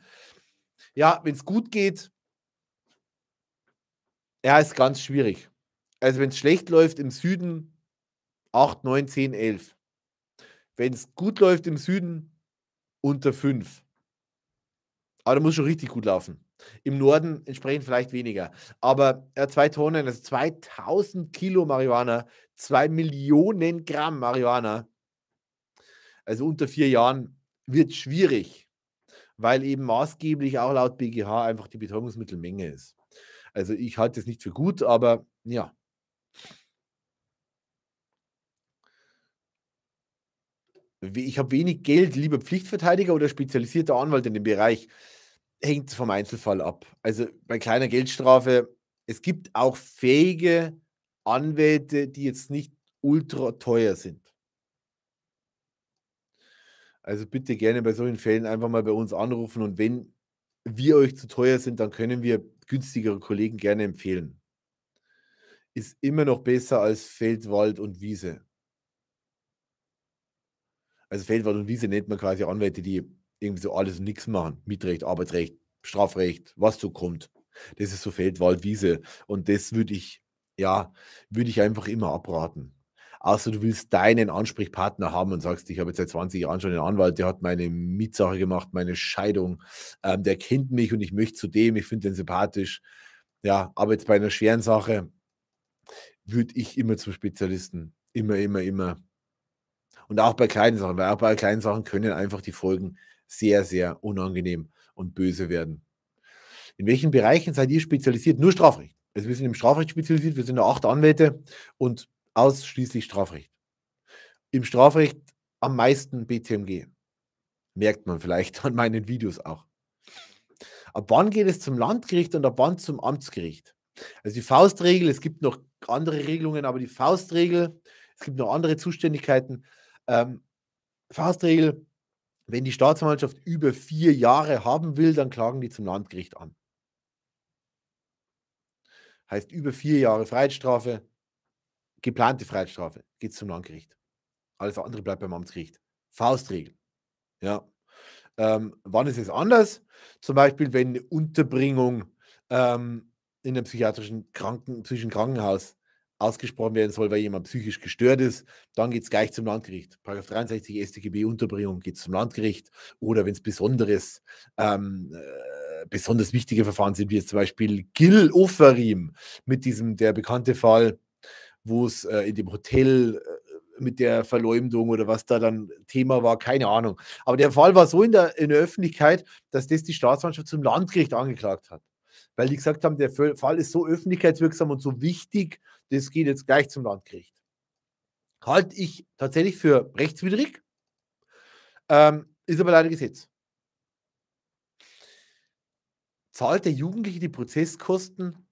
Ja, wenn es gut geht, ja, ist ganz schwierig. Also wenn es schlecht läuft im Süden, 8, 9, 10, 11. Wenn es gut läuft im Süden, unter 5. Aber da muss schon richtig gut laufen. Im Norden entsprechend vielleicht weniger. Aber ja, zwei Tonnen, also 2000 Kilo Marihuana, 2 Millionen Gramm Marihuana, also unter vier Jahren wird schwierig, weil eben maßgeblich auch laut BGH einfach die Betäubungsmittelmenge ist. Also ich halte es nicht für gut, aber ja. Ich habe wenig Geld, lieber Pflichtverteidiger oder spezialisierter Anwalt in dem Bereich. Hängt vom Einzelfall ab. Also bei kleiner Geldstrafe, es gibt auch fähige Anwälte, die jetzt nicht ultra teuer sind. Also bitte gerne bei solchen Fällen einfach mal bei uns anrufen und wenn wir euch zu teuer sind, dann können wir günstigere Kollegen gerne empfehlen. Ist immer noch besser als Feld, Wald und Wiese. Also Feld, Wald und Wiese nennt man quasi Anwälte, die irgendwie so alles und nichts machen. Mietrecht, Arbeitsrecht, Strafrecht, was so kommt. Das ist so Feld, Wald, Wiese. Und das würde ich, ja, würde ich einfach immer abraten außer du willst deinen Ansprechpartner haben und sagst, ich habe jetzt seit 20 Jahren schon einen Anwalt, der hat meine Mietsache gemacht, meine Scheidung, ähm, der kennt mich und ich möchte zu dem, ich finde den sympathisch. Ja, aber jetzt bei einer schweren Sache würde ich immer zum Spezialisten. Immer, immer, immer. Und auch bei kleinen Sachen, weil auch bei kleinen Sachen können einfach die Folgen sehr, sehr unangenehm und böse werden. In welchen Bereichen seid ihr spezialisiert? Nur Strafrecht. Also wir sind im Strafrecht spezialisiert, wir sind acht Anwälte und ausschließlich Strafrecht. Im Strafrecht am meisten BTMG. Merkt man vielleicht an meinen Videos auch. Ab wann geht es zum Landgericht und ab wann zum Amtsgericht? Also die Faustregel, es gibt noch andere Regelungen, aber die Faustregel, es gibt noch andere Zuständigkeiten. Ähm, Faustregel, wenn die Staatsanwaltschaft über vier Jahre haben will, dann klagen die zum Landgericht an. Heißt über vier Jahre Freiheitsstrafe, geplante Freiheitsstrafe geht zum Landgericht. Alles andere bleibt beim Amtsgericht. Faustregel. Ja. Ähm, wann ist es anders? Zum Beispiel, wenn eine Unterbringung ähm, in einem psychiatrischen Kranken, psychischen Krankenhaus ausgesprochen werden soll, weil jemand psychisch gestört ist, dann geht es gleich zum Landgericht. Paragraph 63 StGB Unterbringung geht zum Landgericht. Oder wenn es besonderes, ähm, äh, besonders wichtige Verfahren sind, wie jetzt zum Beispiel Gil Oferim mit diesem, der bekannte Fall wo es äh, in dem Hotel äh, mit der Verleumdung oder was da dann Thema war, keine Ahnung. Aber der Fall war so in der, in der Öffentlichkeit, dass das die Staatsmannschaft zum Landgericht angeklagt hat. Weil die gesagt haben, der Fall ist so öffentlichkeitswirksam und so wichtig, das geht jetzt gleich zum Landgericht. Halte ich tatsächlich für rechtswidrig, ähm, ist aber leider Gesetz. Zahlt der Jugendliche die Prozesskosten?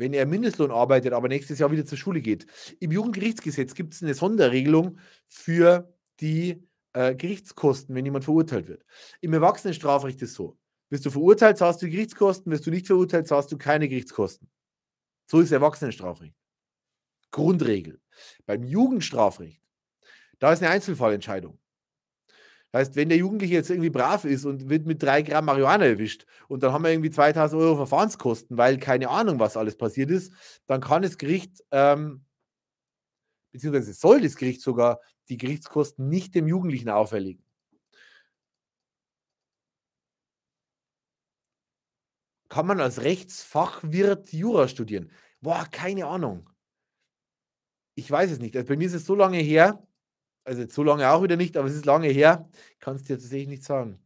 wenn er Mindestlohn arbeitet, aber nächstes Jahr wieder zur Schule geht. Im Jugendgerichtsgesetz gibt es eine Sonderregelung für die äh, Gerichtskosten, wenn jemand verurteilt wird. Im Erwachsenenstrafrecht ist es so. Bist du verurteilt, zahlst du Gerichtskosten. Bist du nicht verurteilt, zahlst du keine Gerichtskosten. So ist Erwachsenenstrafrecht. Grundregel. Beim Jugendstrafrecht, da ist eine Einzelfallentscheidung heißt, wenn der Jugendliche jetzt irgendwie brav ist und wird mit drei Gramm Marihuana erwischt und dann haben wir irgendwie 2000 Euro Verfahrenskosten, weil keine Ahnung, was alles passiert ist, dann kann das Gericht, ähm, beziehungsweise soll das Gericht sogar die Gerichtskosten nicht dem Jugendlichen auferlegen. Kann man als Rechtsfachwirt Jura studieren? Boah, keine Ahnung. Ich weiß es nicht. Also bei mir ist es so lange her, also so lange auch wieder nicht, aber es ist lange her, kannst dir tatsächlich eh nicht sagen.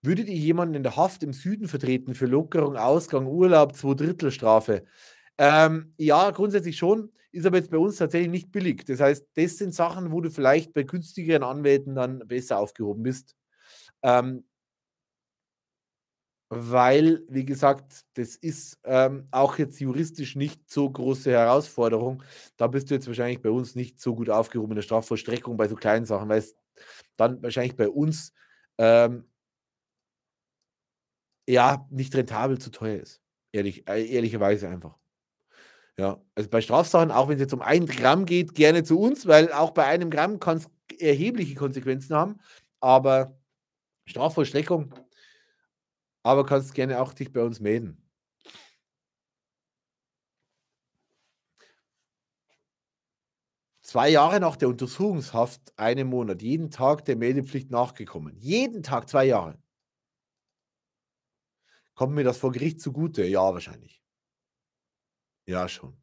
Würdet ihr jemanden in der Haft im Süden vertreten für Lockerung, Ausgang, Urlaub, Zweidrittelstrafe? Ähm, ja, grundsätzlich schon, ist aber jetzt bei uns tatsächlich nicht billig. Das heißt, das sind Sachen, wo du vielleicht bei günstigeren Anwälten dann besser aufgehoben bist. Ähm, weil, wie gesagt, das ist ähm, auch jetzt juristisch nicht so große Herausforderung. Da bist du jetzt wahrscheinlich bei uns nicht so gut aufgehoben in der Strafvollstreckung bei so kleinen Sachen, weil es dann wahrscheinlich bei uns ähm, ja nicht rentabel zu teuer ist. Ehrlich, äh, ehrlicherweise einfach. Ja, also bei Strafsachen, auch wenn es jetzt um ein Gramm geht, gerne zu uns, weil auch bei einem Gramm kann es erhebliche Konsequenzen haben. Aber Strafvollstreckung aber kannst gerne auch dich bei uns melden. Zwei Jahre nach der Untersuchungshaft, einen Monat, jeden Tag der Meldepflicht nachgekommen. Jeden Tag zwei Jahre. Kommt mir das vor Gericht zugute? Ja, wahrscheinlich. Ja, schon.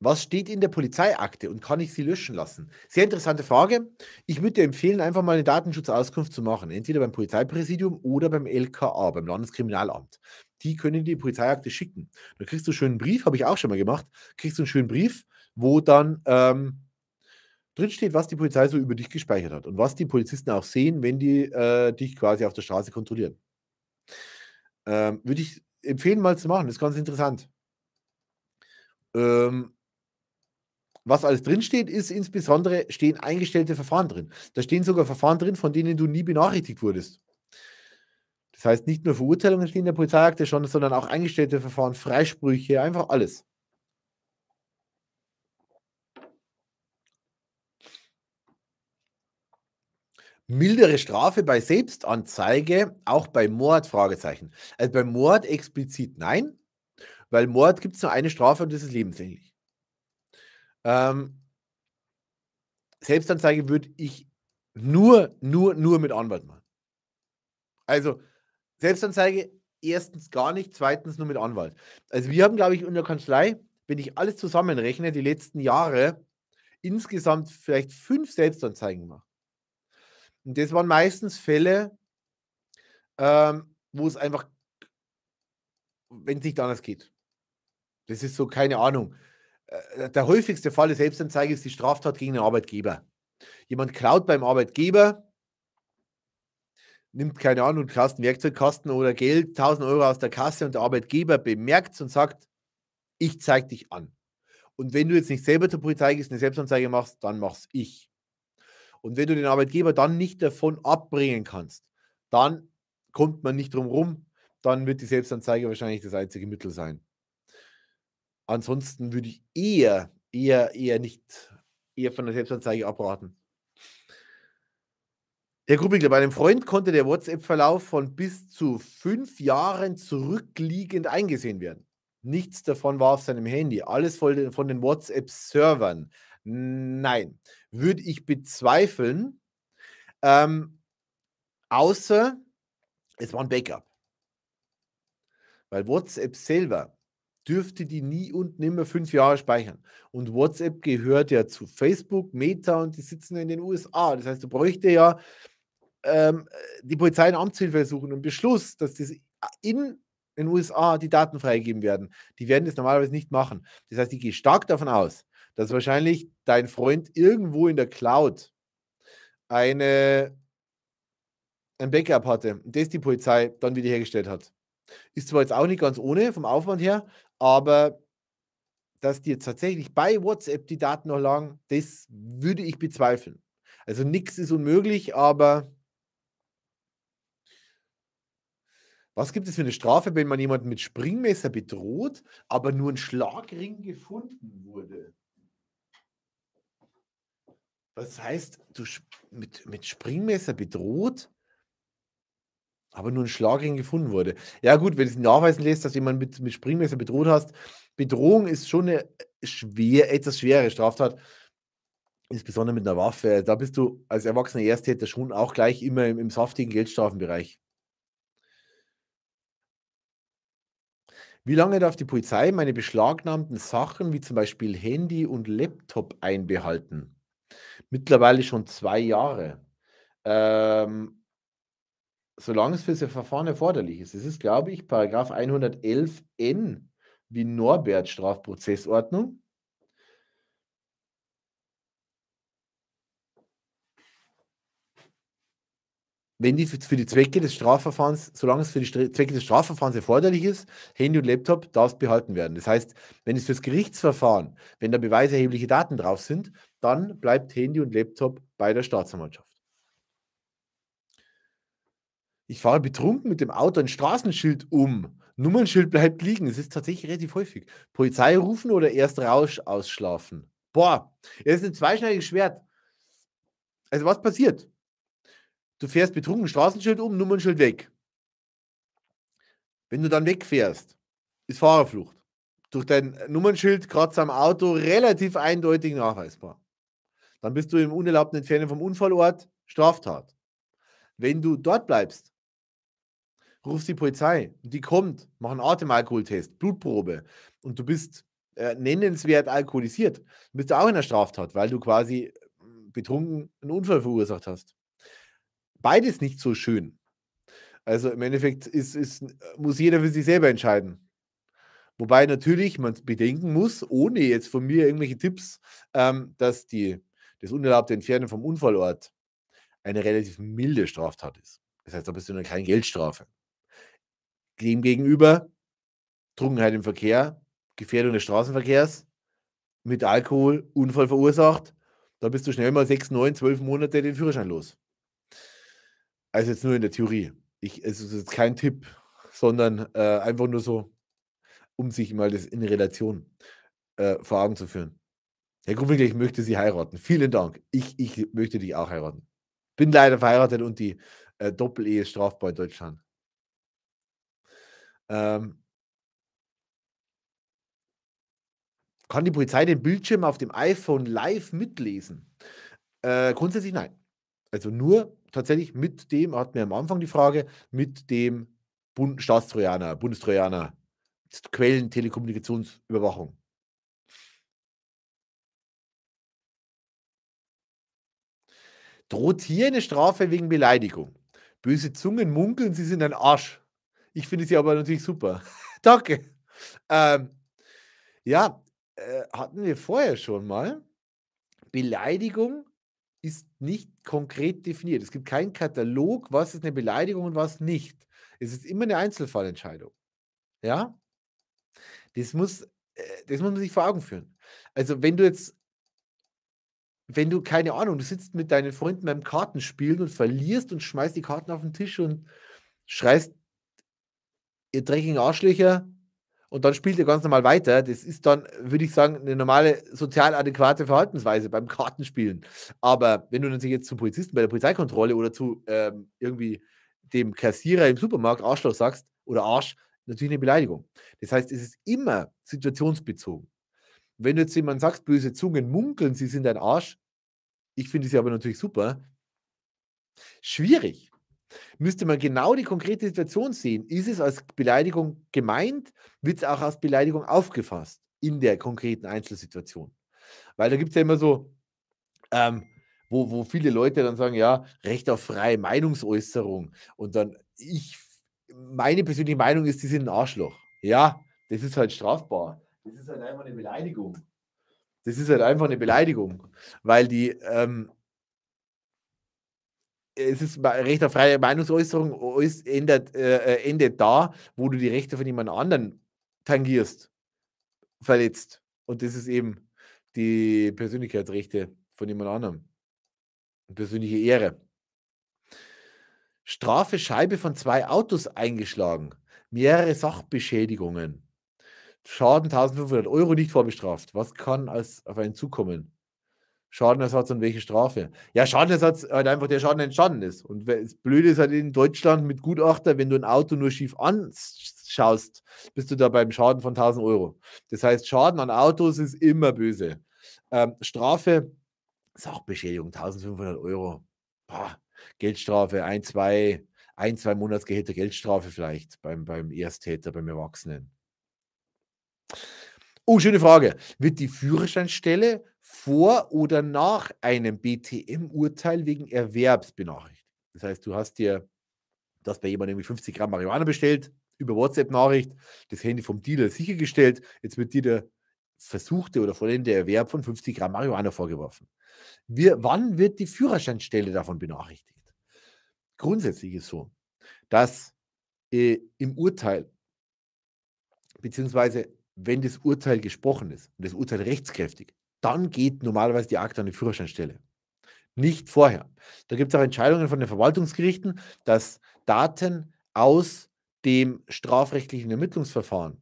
Was steht in der Polizeiakte und kann ich sie löschen lassen? Sehr interessante Frage. Ich würde dir empfehlen, einfach mal eine Datenschutzauskunft zu machen, entweder beim Polizeipräsidium oder beim LKA, beim Landeskriminalamt. Die können dir die Polizeiakte schicken. Da kriegst du einen schönen Brief, habe ich auch schon mal gemacht, kriegst du einen schönen Brief, wo dann ähm, drin was die Polizei so über dich gespeichert hat und was die Polizisten auch sehen, wenn die äh, dich quasi auf der Straße kontrollieren. Ähm, würde ich empfehlen, mal zu machen. Das ist ganz interessant. Ähm, was alles drinsteht, ist insbesondere stehen eingestellte Verfahren drin. Da stehen sogar Verfahren drin, von denen du nie benachrichtigt wurdest. Das heißt, nicht nur Verurteilungen stehen in der Polizeiakte schon, sondern auch eingestellte Verfahren, Freisprüche, einfach alles. Mildere Strafe bei Selbstanzeige, auch bei Mord? Also bei Mord explizit nein, weil Mord gibt es nur eine Strafe und das ist lebenslänglich. Ähm, Selbstanzeige würde ich nur, nur, nur mit Anwalt machen. Also Selbstanzeige erstens gar nicht, zweitens nur mit Anwalt. Also wir haben, glaube ich, in der Kanzlei, wenn ich alles zusammenrechne, die letzten Jahre insgesamt vielleicht fünf Selbstanzeigen gemacht. Und das waren meistens Fälle, ähm, wo es einfach, wenn es nicht anders geht. Das ist so, keine Ahnung. Äh, der häufigste Fall der Selbstanzeige ist die Straftat gegen den Arbeitgeber. Jemand klaut beim Arbeitgeber, nimmt keine Ahnung, Kasten, Werkzeugkasten oder Geld, 1000 Euro aus der Kasse und der Arbeitgeber bemerkt es und sagt, ich zeig dich an. Und wenn du jetzt nicht selber zur Polizei gehst, eine Selbstanzeige machst, dann mach's ich. Und wenn du den Arbeitgeber dann nicht davon abbringen kannst, dann kommt man nicht drum rum, dann wird die Selbstanzeige wahrscheinlich das einzige Mittel sein. Ansonsten würde ich eher, eher, eher nicht, eher von der Selbstanzeige abraten. Herr Grubigler, bei einem Freund konnte der WhatsApp-Verlauf von bis zu fünf Jahren zurückliegend eingesehen werden. Nichts davon war auf seinem Handy. Alles von den WhatsApp-Servern. Nein, würde ich bezweifeln. Ähm, außer es war ein Backup. Weil WhatsApp selber dürfte die nie und nimmer fünf Jahre speichern. Und WhatsApp gehört ja zu Facebook, Meta und die sitzen in den USA. Das heißt, du bräuchte ja ähm, die Polizei in Amtshilfe suchen und Beschluss, dass das in den USA die Daten freigegeben werden. Die werden das normalerweise nicht machen. Das heißt, ich gehe stark davon aus, dass wahrscheinlich dein Freund irgendwo in der Cloud eine, ein Backup hatte, das die Polizei dann wiederhergestellt hat. Ist zwar jetzt auch nicht ganz ohne vom Aufwand her, aber dass dir tatsächlich bei WhatsApp die Daten noch lang, das würde ich bezweifeln. Also nichts ist unmöglich, aber was gibt es für eine Strafe, wenn man jemanden mit Springmesser bedroht, aber nur ein Schlagring gefunden wurde? Was heißt, du mit, mit Springmesser bedroht? aber nur ein Schlagring gefunden wurde. Ja, gut, wenn du nachweisen lässt, dass jemand mit, mit Springmesser bedroht hast, Bedrohung ist schon eine äh, schwer, etwas schwere Straftat, insbesondere mit einer Waffe. Also da bist du als erwachsener Ersttäter schon auch gleich immer im, im saftigen Geldstrafenbereich. Wie lange darf die Polizei meine beschlagnahmten Sachen wie zum Beispiel Handy und Laptop einbehalten? Mittlerweile schon zwei Jahre. Ähm, solange es für das Verfahren erforderlich ist. Es ist, glaube ich, Paragraph 111n wie Norbert Strafprozessordnung. Wenn die für die Zwecke des Strafverfahrens, solange es für die Zwecke des Strafverfahrens erforderlich ist, Handy und Laptop darf es behalten werden. Das heißt, wenn es fürs Gerichtsverfahren, wenn da beweiserhebliche Daten drauf sind, dann bleibt Handy und Laptop bei der Staatsanwaltschaft ich fahre betrunken mit dem Auto ein Straßenschild um. Nummernschild bleibt liegen. Es ist tatsächlich relativ häufig. Polizei rufen oder erst Rausch ausschlafen. Boah, es ist ein zweischneidiges Schwert. Also was passiert? Du fährst betrunken Straßenschild um, Nummernschild weg. Wenn du dann wegfährst, ist Fahrerflucht. Durch dein Nummernschild, Kratzer am Auto, relativ eindeutig nachweisbar. Dann bist du im unerlaubten Entfernen vom Unfallort, Straftat. Wenn du dort bleibst, rufst die Polizei die kommt, macht einen Atemalkoholtest, Blutprobe und du bist äh, nennenswert alkoholisiert, dann bist du auch in der Straftat, weil du quasi äh, betrunken einen Unfall verursacht hast. Beides nicht so schön. Also im Endeffekt ist, ist, muss jeder für sich selber entscheiden. Wobei natürlich man bedenken muss, ohne jetzt von mir irgendwelche Tipps, ähm, dass die, das unerlaubte Entfernen vom Unfallort eine relativ milde Straftat ist. Das heißt, da bist du dann keine Geldstrafe dem gegenüber Trunkenheit im Verkehr, Gefährdung des Straßenverkehrs, mit Alkohol, Unfall verursacht, da bist du schnell mal sechs, neun, zwölf Monate den Führerschein los. Also jetzt nur in der Theorie. Ich, es ist jetzt kein Tipp, sondern äh, einfach nur so, um sich mal das in Relation äh, vor Augen zu führen. Herr Grubwinkel, ich möchte Sie heiraten. Vielen Dank. Ich, ich möchte dich auch heiraten. Bin leider verheiratet und die äh, Doppel-Ehe ist strafbar in Deutschland. Ähm, kann die Polizei den Bildschirm auf dem iPhone live mitlesen? Äh, grundsätzlich nein. Also nur tatsächlich mit dem, hatten wir am Anfang die Frage, mit dem Bund Staatstrojaner, Bundestrojaner, Quellen Telekommunikationsüberwachung. Droht hier eine Strafe wegen Beleidigung? Böse Zungen munkeln, sie sind ein Arsch. Ich finde sie aber natürlich super. Danke. Ähm, ja, äh, hatten wir vorher schon mal. Beleidigung ist nicht konkret definiert. Es gibt keinen Katalog, was ist eine Beleidigung und was nicht. Es ist immer eine Einzelfallentscheidung. Ja? Das muss, äh, das muss man sich vor Augen führen. Also, wenn du jetzt, wenn du, keine Ahnung, du sitzt mit deinen Freunden beim Kartenspielen und verlierst und schmeißt die Karten auf den Tisch und schreist ihr dreckigen Arschlöcher, und dann spielt ihr ganz normal weiter. Das ist dann, würde ich sagen, eine normale sozial adäquate Verhaltensweise beim Kartenspielen. Aber wenn du natürlich jetzt zum Polizisten bei der Polizeikontrolle oder zu ähm, irgendwie dem Kassierer im Supermarkt Arschloch sagst oder Arsch, natürlich eine Beleidigung. Das heißt, es ist immer situationsbezogen. Wenn du jetzt jemand sagst, böse Zungen munkeln, sie sind ein Arsch, ich finde sie aber natürlich super. Schwierig müsste man genau die konkrete Situation sehen. Ist es als Beleidigung gemeint? Wird es auch als Beleidigung aufgefasst in der konkreten Einzelsituation? Weil da gibt es ja immer so, ähm, wo, wo viele Leute dann sagen, ja, Recht auf freie Meinungsäußerung. Und dann, ich, meine persönliche Meinung ist, die sind ein Arschloch. Ja, das ist halt strafbar. Das ist halt einfach eine Beleidigung. Das ist halt einfach eine Beleidigung, weil die, ähm, es ist Recht auf freie Meinungsäußerung ist, endet, äh, äh, endet da, wo du die Rechte von jemand anderen tangierst, verletzt. Und das ist eben die Persönlichkeitsrechte von jemand anderem. Persönliche Ehre. Strafe Scheibe von zwei Autos eingeschlagen. Mehrere Sachbeschädigungen. Schaden 1500 Euro nicht vorbestraft. Was kann als auf einen zukommen? Schadenersatz und welche Strafe? Ja, Schadenersatz, halt einfach der Schaden entstanden ist. Und das Blöde ist halt in Deutschland mit Gutachter, wenn du ein Auto nur schief anschaust, bist du da beim Schaden von 1000 Euro. Das heißt, Schaden an Autos ist immer böse. Ähm, Strafe, Sachbeschädigung, 1500 Euro. Boah, Geldstrafe, ein, zwei, ein, zwei Monatsgehälter Geldstrafe vielleicht beim, beim Ersttäter, beim Erwachsenen. Oh, schöne Frage. Wird die Führerscheinstelle vor oder nach einem BTM-Urteil wegen Erwerbs benachrichtigt. Das heißt, du hast dir das bei jemandem 50 Gramm Marihuana bestellt, über WhatsApp-Nachricht, das Handy vom Dealer sichergestellt, jetzt wird dir der versuchte oder vollendete Erwerb von 50 Gramm Marihuana vorgeworfen. Wir, wann wird die Führerscheinstelle davon benachrichtigt? Grundsätzlich ist so, dass äh, im Urteil, beziehungsweise wenn das Urteil gesprochen ist und das Urteil rechtskräftig, dann geht normalerweise die Akte an die Führerscheinstelle. Nicht vorher. Da gibt es auch Entscheidungen von den Verwaltungsgerichten, dass Daten aus dem strafrechtlichen Ermittlungsverfahren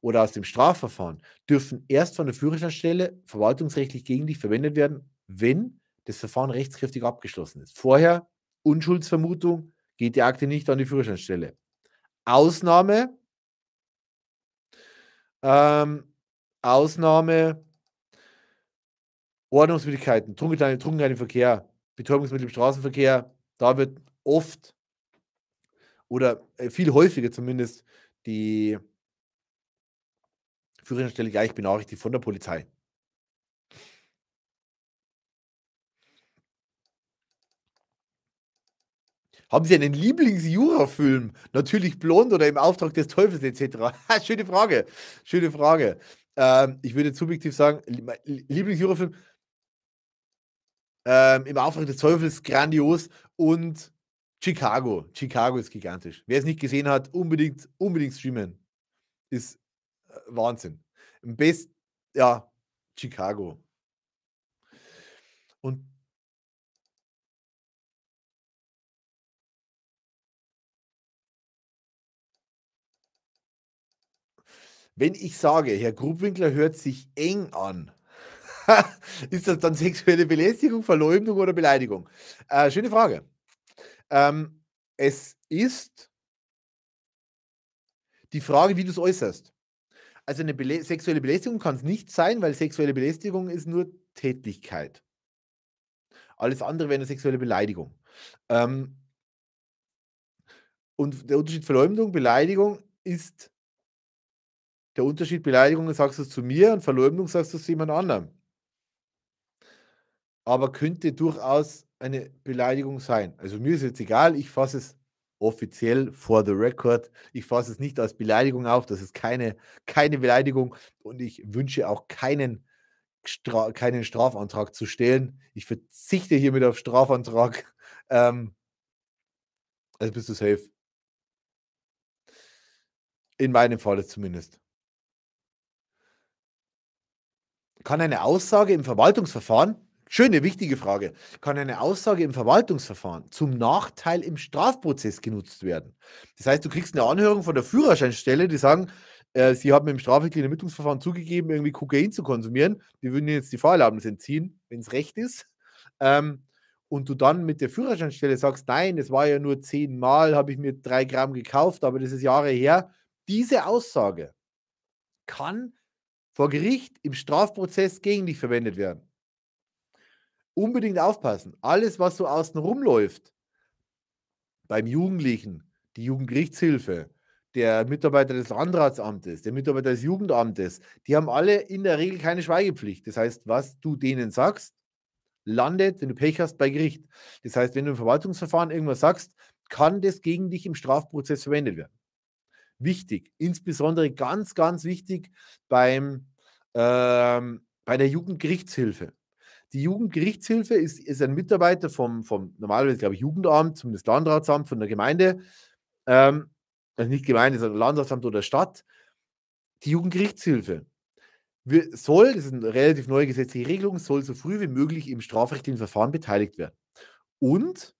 oder aus dem Strafverfahren dürfen erst von der Führerscheinstelle verwaltungsrechtlich gegen dich verwendet werden, wenn das Verfahren rechtskräftig abgeschlossen ist. Vorher Unschuldsvermutung geht die Akte nicht an die Führerscheinstelle. Ausnahme, ähm, Ausnahme Ordnungswidrigkeiten, Trunkenheit, im Verkehr, Betäubungsmittel im Straßenverkehr, da wird oft oder äh, viel häufiger zumindest die Führerstelle gleich benachrichtigt von der Polizei. Haben Sie einen Lieblingsjurafilm? Natürlich blond oder im Auftrag des Teufels etc. Schöne Frage. Schöne Frage. Ähm, ich würde subjektiv sagen, Lieblingsjurafilm. film ähm, Im Auftrag des Teufels grandios und Chicago. Chicago ist gigantisch. Wer es nicht gesehen hat, unbedingt, unbedingt streamen. Ist äh, Wahnsinn. Am besten, ja, Chicago. Und wenn ich sage, Herr Grubwinkler hört sich eng an, ist das dann sexuelle Belästigung, Verleumdung oder Beleidigung? Äh, schöne Frage. Ähm, es ist die Frage, wie du es äußerst. Also eine Belä sexuelle Belästigung kann es nicht sein, weil sexuelle Belästigung ist nur Tätigkeit. Alles andere wäre eine sexuelle Beleidigung. Ähm, und der Unterschied Verleumdung, Beleidigung ist der Unterschied Beleidigung, sagst du es zu mir und Verleumdung sagst du es zu jemand anderem aber könnte durchaus eine Beleidigung sein. Also mir ist jetzt egal, ich fasse es offiziell for the record. Ich fasse es nicht als Beleidigung auf, das ist keine, keine Beleidigung und ich wünsche auch keinen, Stra keinen Strafantrag zu stellen. Ich verzichte hiermit auf Strafantrag. Ähm, also bist du safe. In meinem Fall zumindest. Kann eine Aussage im Verwaltungsverfahren Schöne, wichtige Frage. Kann eine Aussage im Verwaltungsverfahren zum Nachteil im Strafprozess genutzt werden? Das heißt, du kriegst eine Anhörung von der Führerscheinstelle, die sagen, äh, sie haben im strafrechtlichen Ermittlungsverfahren zugegeben, irgendwie Kokain zu konsumieren. Wir würden ihnen jetzt die Fahrerlaubnis entziehen, wenn es recht ist. Ähm, und du dann mit der Führerscheinstelle sagst, nein, es war ja nur zehnmal, habe ich mir drei Gramm gekauft, aber das ist Jahre her. Diese Aussage kann vor Gericht im Strafprozess gegen dich verwendet werden unbedingt aufpassen. Alles, was so außen rumläuft, beim Jugendlichen, die Jugendgerichtshilfe, der Mitarbeiter des Landratsamtes, der Mitarbeiter des Jugendamtes, die haben alle in der Regel keine Schweigepflicht. Das heißt, was du denen sagst, landet, wenn du Pech hast, bei Gericht. Das heißt, wenn du im Verwaltungsverfahren irgendwas sagst, kann das gegen dich im Strafprozess verwendet werden. Wichtig, insbesondere ganz, ganz wichtig beim, ähm, bei der Jugendgerichtshilfe. Die Jugendgerichtshilfe ist, ist ein Mitarbeiter vom, vom normalerweise, glaube ich, Jugendamt, zumindest Landratsamt von der Gemeinde. Ähm, also nicht Gemeinde, sondern Landratsamt oder Stadt. Die Jugendgerichtshilfe wir, soll, das ist eine relativ neue gesetzliche Regelung, soll so früh wie möglich im strafrechtlichen Verfahren beteiligt werden. Und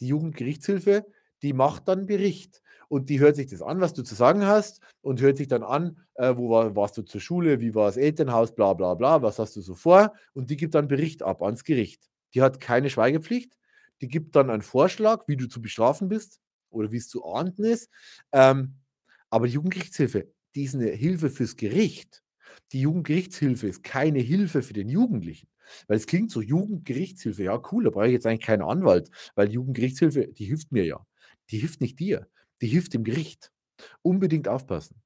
die Jugendgerichtshilfe, die macht dann Bericht und die hört sich das an, was du zu sagen hast und hört sich dann an, äh, wo war, warst du zur Schule, wie war das Elternhaus, bla bla bla, was hast du so vor und die gibt dann Bericht ab ans Gericht. Die hat keine Schweigepflicht, die gibt dann einen Vorschlag, wie du zu bestrafen bist oder wie es zu ahnden ist. Ähm, aber die Jugendgerichtshilfe, die ist eine Hilfe fürs Gericht. Die Jugendgerichtshilfe ist keine Hilfe für den Jugendlichen. Weil es klingt so, Jugendgerichtshilfe, ja cool, da brauche ich jetzt eigentlich keinen Anwalt, weil Jugendgerichtshilfe, die hilft mir ja. Die hilft nicht dir die hilft dem Gericht. Unbedingt aufpassen.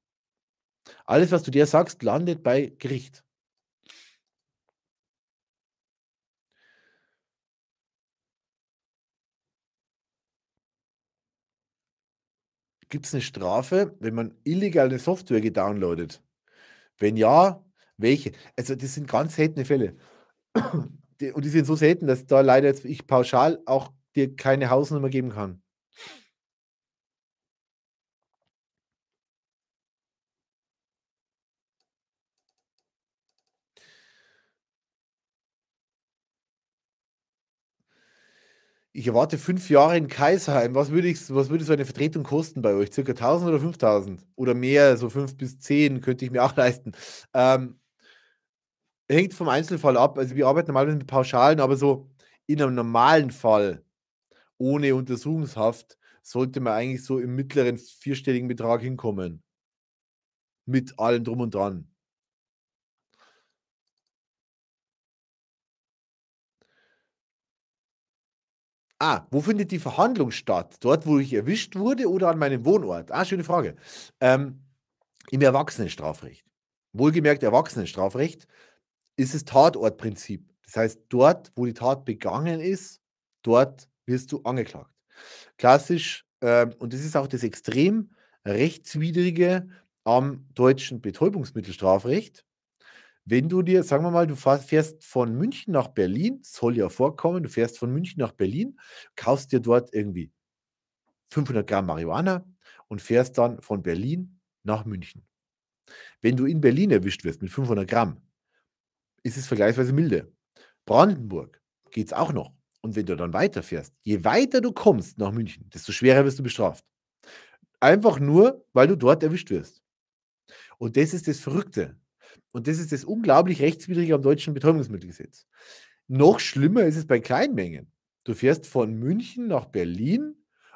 Alles, was du dir sagst, landet bei Gericht. Gibt es eine Strafe, wenn man illegale Software gedownloadet? Wenn ja, welche? Also das sind ganz seltene Fälle. Und die sind so selten, dass da leider jetzt ich pauschal auch dir keine Hausnummer geben kann. ich erwarte fünf Jahre in Kaisheim. Was würde, ich, was würde so eine Vertretung kosten bei euch? Circa 1000 oder 5000? Oder mehr, so fünf bis zehn könnte ich mir auch leisten. Ähm, hängt vom Einzelfall ab. Also, wir arbeiten normalerweise mit Pauschalen, aber so in einem normalen Fall ohne Untersuchungshaft sollte man eigentlich so im mittleren vierstelligen Betrag hinkommen. Mit allem Drum und Dran. Ah, wo findet die Verhandlung statt? Dort, wo ich erwischt wurde oder an meinem Wohnort? Ah, schöne Frage. Ähm, Im Erwachsenenstrafrecht. Wohlgemerkt, Erwachsenenstrafrecht ist das Tatortprinzip. Das heißt, dort, wo die Tat begangen ist, dort wirst du angeklagt. Klassisch, ähm, und das ist auch das extrem rechtswidrige am deutschen Betäubungsmittelstrafrecht. Wenn du dir, sagen wir mal, du fährst von München nach Berlin, soll ja vorkommen, du fährst von München nach Berlin, kaufst dir dort irgendwie 500 Gramm Marihuana und fährst dann von Berlin nach München. Wenn du in Berlin erwischt wirst mit 500 Gramm, ist es vergleichsweise milde. Brandenburg geht es auch noch. Und wenn du dann weiterfährst, je weiter du kommst nach München, desto schwerer wirst du bestraft. Einfach nur, weil du dort erwischt wirst. Und das ist das Verrückte. Und das ist das unglaublich rechtswidrige am deutschen Betäubungsmittelgesetz. Noch schlimmer ist es bei Kleinmengen. Du fährst von München nach Berlin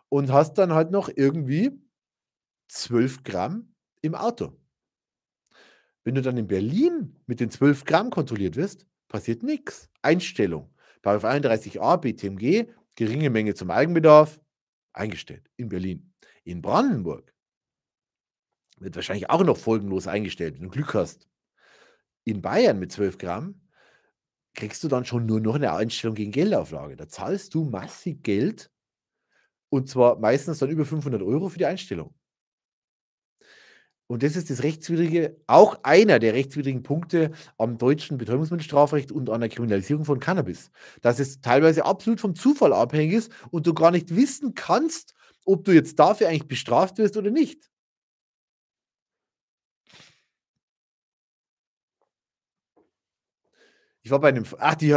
und hast dann halt noch irgendwie 12 Gramm im Auto. Wenn du dann in Berlin mit den 12 Gramm kontrolliert wirst, passiert nichts. Einstellung. Paragraph 31a BTMG, geringe Menge zum Eigenbedarf, eingestellt in Berlin. In Brandenburg wird wahrscheinlich auch noch folgenlos eingestellt, wenn du Glück hast in Bayern mit 12 Gramm kriegst du dann schon nur noch eine Einstellung gegen Geldauflage. Da zahlst du massig Geld und zwar meistens dann über 500 Euro für die Einstellung. Und das ist das rechtswidrige, auch einer der rechtswidrigen Punkte am deutschen Betäubungsmittelstrafrecht und an der Kriminalisierung von Cannabis. Dass es teilweise absolut vom Zufall abhängig ist und du gar nicht wissen kannst, ob du jetzt dafür eigentlich bestraft wirst oder nicht. Ich war bei einem. Ach, die.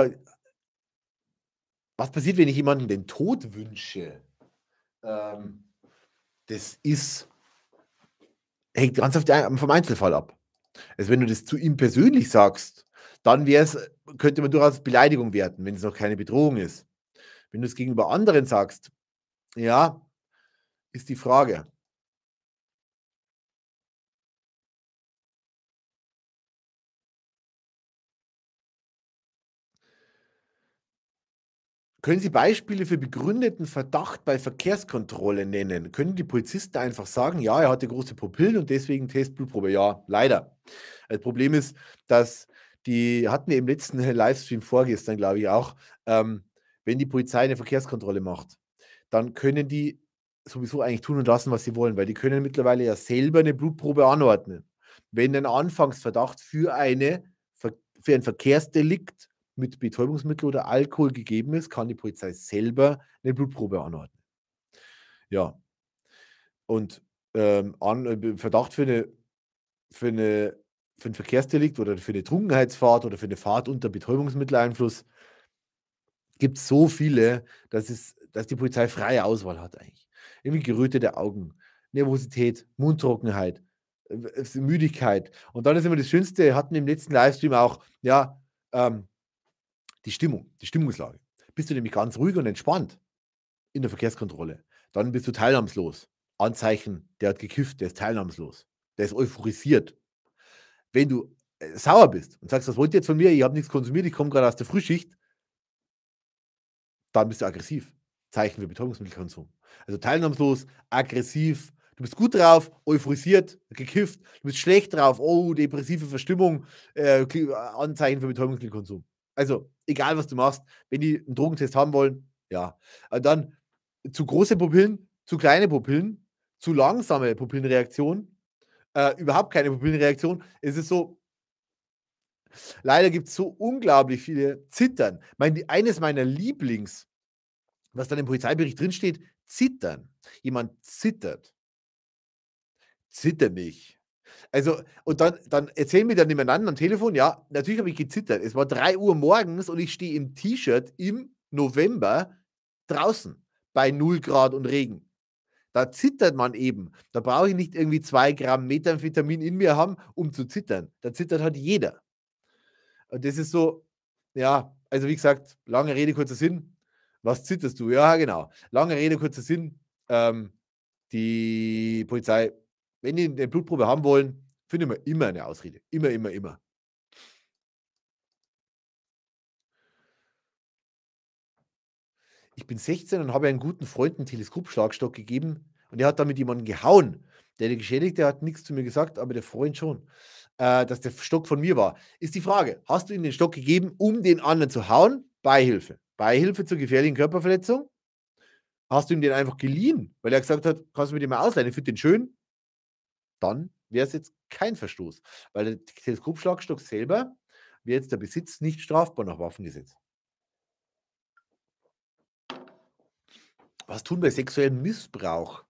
Was passiert, wenn ich jemanden den Tod wünsche? Ähm, das ist. Hängt ganz auf die, vom Einzelfall ab. Also, wenn du das zu ihm persönlich sagst, dann könnte man durchaus Beleidigung werten, wenn es noch keine Bedrohung ist. Wenn du es gegenüber anderen sagst, ja, ist die Frage. Können Sie Beispiele für begründeten Verdacht bei Verkehrskontrolle nennen? Können die Polizisten einfach sagen, ja, er hatte große Pupillen und deswegen Testblutprobe? Ja, leider. Das Problem ist, dass die hatten wir im letzten Livestream vorgestern, glaube ich, auch, ähm, wenn die Polizei eine Verkehrskontrolle macht, dann können die sowieso eigentlich tun und lassen, was sie wollen, weil die können mittlerweile ja selber eine Blutprobe anordnen. Wenn ein Anfangsverdacht für eine für ein Verkehrsdelikt mit Betäubungsmittel oder Alkohol gegeben ist, kann die Polizei selber eine Blutprobe anordnen. Ja. Und ähm, an, äh, Verdacht für, eine, für, eine, für ein Verkehrsdelikt oder für eine Trunkenheitsfahrt oder für eine Fahrt unter Betäubungsmitteleinfluss gibt es so viele, dass, es, dass die Polizei freie Auswahl hat eigentlich. Irgendwie gerötete Augen, Nervosität, Mundtrockenheit, äh, Müdigkeit. Und dann ist immer das Schönste, hatten im letzten Livestream auch, ja, ähm, die Stimmung, die Stimmungslage. Bist du nämlich ganz ruhig und entspannt in der Verkehrskontrolle, dann bist du teilnahmslos. Anzeichen, der hat gekifft, der ist teilnahmslos, der ist euphorisiert. Wenn du äh, sauer bist und sagst, was wollt ihr jetzt von mir, ich habe nichts konsumiert, ich komme gerade aus der Frühschicht, dann bist du aggressiv. Zeichen für Betäubungsmittelkonsum. Also teilnahmslos, aggressiv, du bist gut drauf, euphorisiert, gekifft, du bist schlecht drauf, oh, depressive Verstimmung, äh, Anzeichen für Betäubungsmittelkonsum also egal was du machst, wenn die einen Drogentest haben wollen, ja. Und äh, dann zu große Pupillen, zu kleine Pupillen, zu langsame Pupillenreaktion, äh, überhaupt keine Pupillenreaktion. Es ist so, leider gibt es so unglaublich viele Zittern. Mein, eines meiner Lieblings, was dann im Polizeibericht drinsteht, Zittern. Jemand zittert. Zitter mich. Also, und dann, dann erzählen wir dann nebeneinander am Telefon, ja, natürlich habe ich gezittert. Es war 3 Uhr morgens und ich stehe im T-Shirt im November draußen bei 0 Grad und Regen. Da zittert man eben. Da brauche ich nicht irgendwie 2 Gramm Methamphetamin in mir haben, um zu zittern. Da zittert halt jeder. Und das ist so, ja, also wie gesagt, lange Rede, kurzer Sinn. Was zitterst du? Ja, genau. Lange Rede, kurzer Sinn. Ähm, die Polizei wenn die eine Blutprobe haben wollen, finden wir immer eine Ausrede. Immer, immer, immer. Ich bin 16 und habe einem guten Freund einen Teleskopschlagstock gegeben und der hat damit jemanden gehauen. Der, der Geschädigte hat nichts zu mir gesagt, aber der Freund schon, äh, dass der Stock von mir war. Ist die Frage, hast du ihm den Stock gegeben, um den anderen zu hauen? Beihilfe. Beihilfe zur gefährlichen Körperverletzung? Hast du ihm den einfach geliehen, weil er gesagt hat, kannst du mir den mal ausleihen? Ich finde den schön, dann wäre es jetzt kein Verstoß, weil der Teleskopschlagstock selber wäre jetzt der Besitz nicht strafbar nach Waffengesetz. Was tun bei sexuellem Missbrauch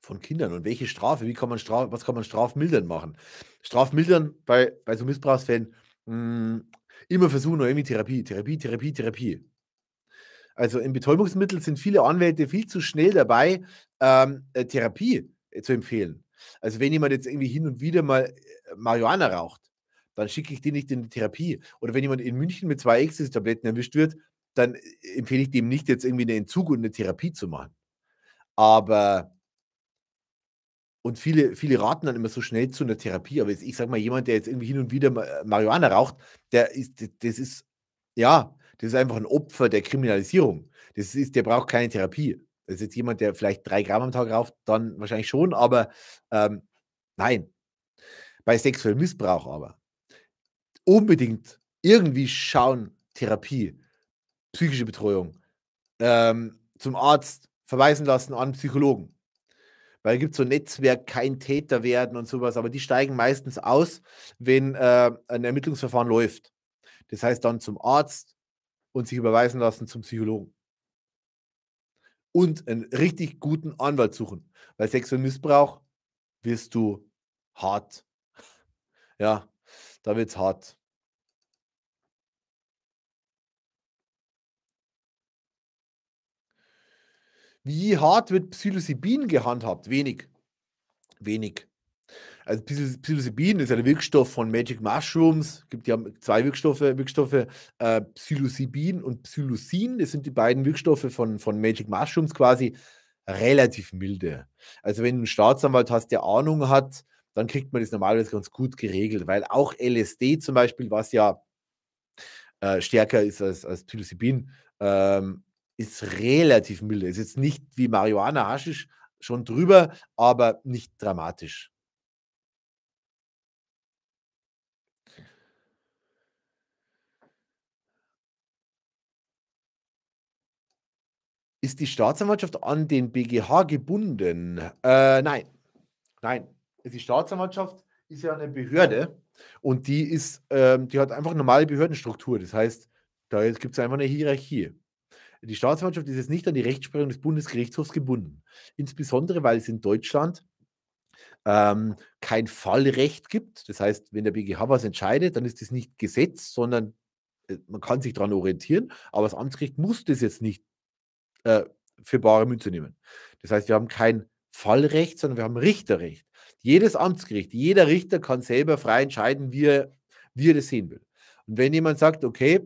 von Kindern und welche Strafe, wie kann man Straf, was kann man strafmildern machen? Strafmildern bei, bei so Missbrauchsfällen mh, hm, immer versuchen, irgendwie Therapie, Therapie, Therapie, Therapie. Also in Betäubungsmitteln sind viele Anwälte viel zu schnell dabei, ähm, äh, Therapie äh, zu empfehlen. Also wenn jemand jetzt irgendwie hin und wieder mal äh, Marihuana raucht, dann schicke ich den nicht in die Therapie. Oder wenn jemand in München mit zwei Ecstasy-Tabletten erwischt wird, dann äh, empfehle ich dem nicht, jetzt irgendwie einen Entzug und eine Therapie zu machen. Aber und viele, viele raten dann immer so schnell zu einer Therapie. Aber ich sage mal, jemand, der jetzt irgendwie hin und wieder äh, Marihuana raucht, der ist, das ist, ja, das ist einfach ein Opfer der Kriminalisierung. Das ist, der braucht keine Therapie. Das ist jetzt jemand, der vielleicht drei Gramm am Tag rauft, dann wahrscheinlich schon, aber ähm, nein. Bei sexuellem Missbrauch aber unbedingt irgendwie schauen, Therapie, psychische Betreuung, ähm, zum Arzt verweisen lassen an Psychologen. Weil es gibt so ein Netzwerk, kein Täter werden und sowas, aber die steigen meistens aus, wenn äh, ein Ermittlungsverfahren läuft. Das heißt dann zum Arzt und sich überweisen lassen zum Psychologen und einen richtig guten Anwalt suchen. Weil sexuellen Missbrauch wirst du hart. Ja, da wird es hart. Wie hart wird Psilocybin gehandhabt? Wenig. Wenig. Also Psilocybin ist ja der Wirkstoff von Magic Mushrooms. Es gibt ja zwei Wirkstoffe, Wirkstoffe äh, Psilocybin und Psilocin. Das sind die beiden Wirkstoffe von, von Magic Mushrooms quasi relativ milde. Also wenn du einen Staatsanwalt hast, der Ahnung hat, dann kriegt man das normalerweise ganz gut geregelt, weil auch LSD zum Beispiel, was ja äh, stärker ist als, als Psilocybin, ähm, ist relativ milde. Ist jetzt nicht wie Marihuana, Haschisch schon drüber, aber nicht dramatisch. Ist die Staatsanwaltschaft an den BGH gebunden? Äh, nein. Nein. Die Staatsanwaltschaft ist ja eine Behörde und die ist, äh, die hat einfach normale Behördenstruktur. Das heißt, da gibt es einfach eine Hierarchie. Die Staatsanwaltschaft ist jetzt nicht an die Rechtsprechung des Bundesgerichtshofs gebunden. Insbesondere, weil es in Deutschland ähm, kein Fallrecht gibt. Das heißt, wenn der BGH was entscheidet, dann ist das nicht Gesetz, sondern äh, man kann sich daran orientieren, aber das Amtsgericht muss das jetzt nicht äh, für bare Münze nehmen. Das heißt, wir haben kein Fallrecht, sondern wir haben Richterrecht. Jedes Amtsgericht, jeder Richter kann selber frei entscheiden, wie er, wie er das sehen will. Und wenn jemand sagt, okay,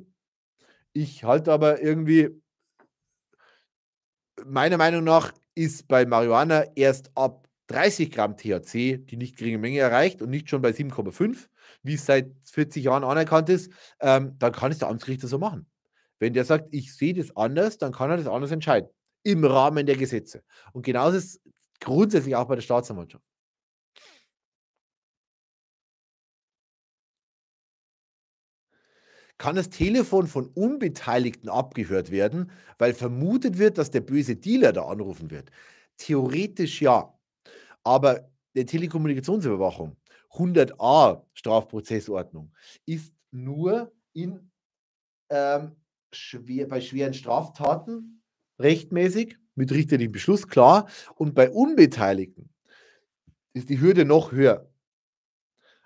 ich halte aber irgendwie, meiner Meinung nach ist bei Marihuana erst ab 30 Gramm THC die nicht geringe Menge erreicht und nicht schon bei 7,5, wie es seit 40 Jahren anerkannt ist, ähm, dann kann es der Amtsgericht so machen. Wenn der sagt, ich sehe das anders, dann kann er das anders entscheiden. Im Rahmen der Gesetze. Und genauso ist es grundsätzlich auch bei der Staatsanwaltschaft. kann das Telefon von Unbeteiligten abgehört werden, weil vermutet wird, dass der böse Dealer da anrufen wird. Theoretisch ja, aber der Telekommunikationsüberwachung 100a Strafprozessordnung ist nur in ähm, schwer, bei schweren Straftaten rechtmäßig mit richterlichem Beschluss, klar. Und bei Unbeteiligten ist die Hürde noch höher.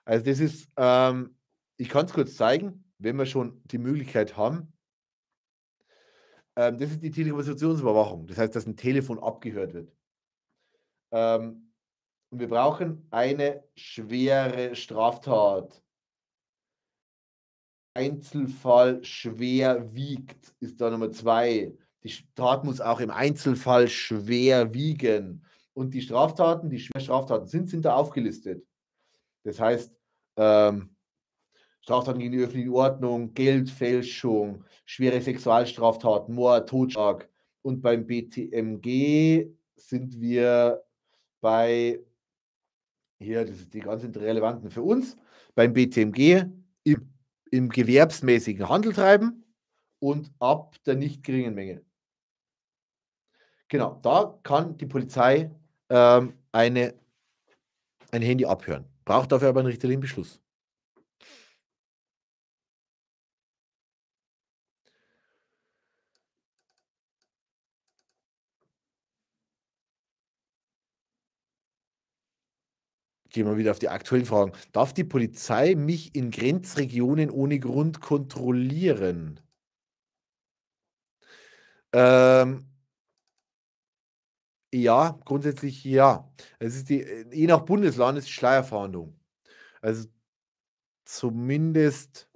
Also das ist, ähm, ich kann es kurz zeigen, wenn wir schon die Möglichkeit haben. Ähm, das ist die Telekommunikationsüberwachung. Das heißt, dass ein Telefon abgehört wird. Ähm, und wir brauchen eine schwere Straftat. Einzelfall schwer wiegt, ist da Nummer zwei. Die Tat muss auch im Einzelfall schwer wiegen. Und die Straftaten, die schweren Straftaten sind, sind da aufgelistet. Das heißt, ähm, Straftaten gegen die öffentliche Ordnung, Geldfälschung, schwere Sexualstraftaten, Mord, Totschlag. Und beim BTMG sind wir bei, hier, das ist die ganz relevanten für uns, beim BTMG im im gewerbsmäßigen Handel treiben und ab der nicht geringen Menge. Genau, da kann die Polizei ähm, eine, ein Handy abhören, braucht dafür aber einen richterlichen Beschluss. gehen wir wieder auf die aktuellen Fragen. Darf die Polizei mich in Grenzregionen ohne Grund kontrollieren? Ähm, ja, grundsätzlich ja. Es ist die, je nach Bundesland ist die Schleierfahndung. Also zumindest,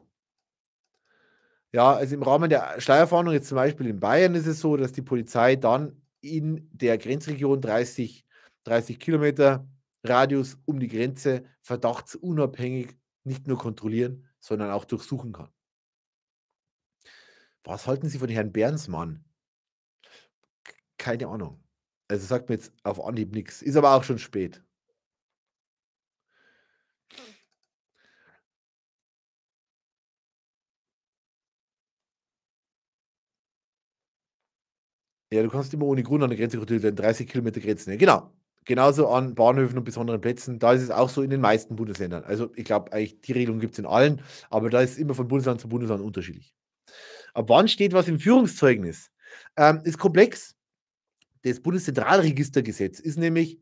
ja, also im Rahmen der Schleierfahndung, jetzt zum Beispiel in Bayern, ist es so, dass die Polizei dann in der Grenzregion 30, 30 Kilometer Radius um die Grenze verdachtsunabhängig nicht nur kontrollieren, sondern auch durchsuchen kann. Was halten Sie von Herrn Bernsmann? Keine Ahnung. Also sagt mir jetzt auf Anhieb nichts. Ist aber auch schon spät. Ja, du kannst immer ohne Grund an der Grenze kontrollieren, werden. 30 Kilometer Grenzen. Ja, genau genauso an Bahnhöfen und besonderen Plätzen. Da ist es auch so in den meisten Bundesländern. Also ich glaube, eigentlich die Regelung gibt es in allen, aber da ist es immer von Bundesland zu Bundesland unterschiedlich. Ab wann steht was im Führungszeugnis? Ähm, ist komplex. Das Bundeszentralregistergesetz ist nämlich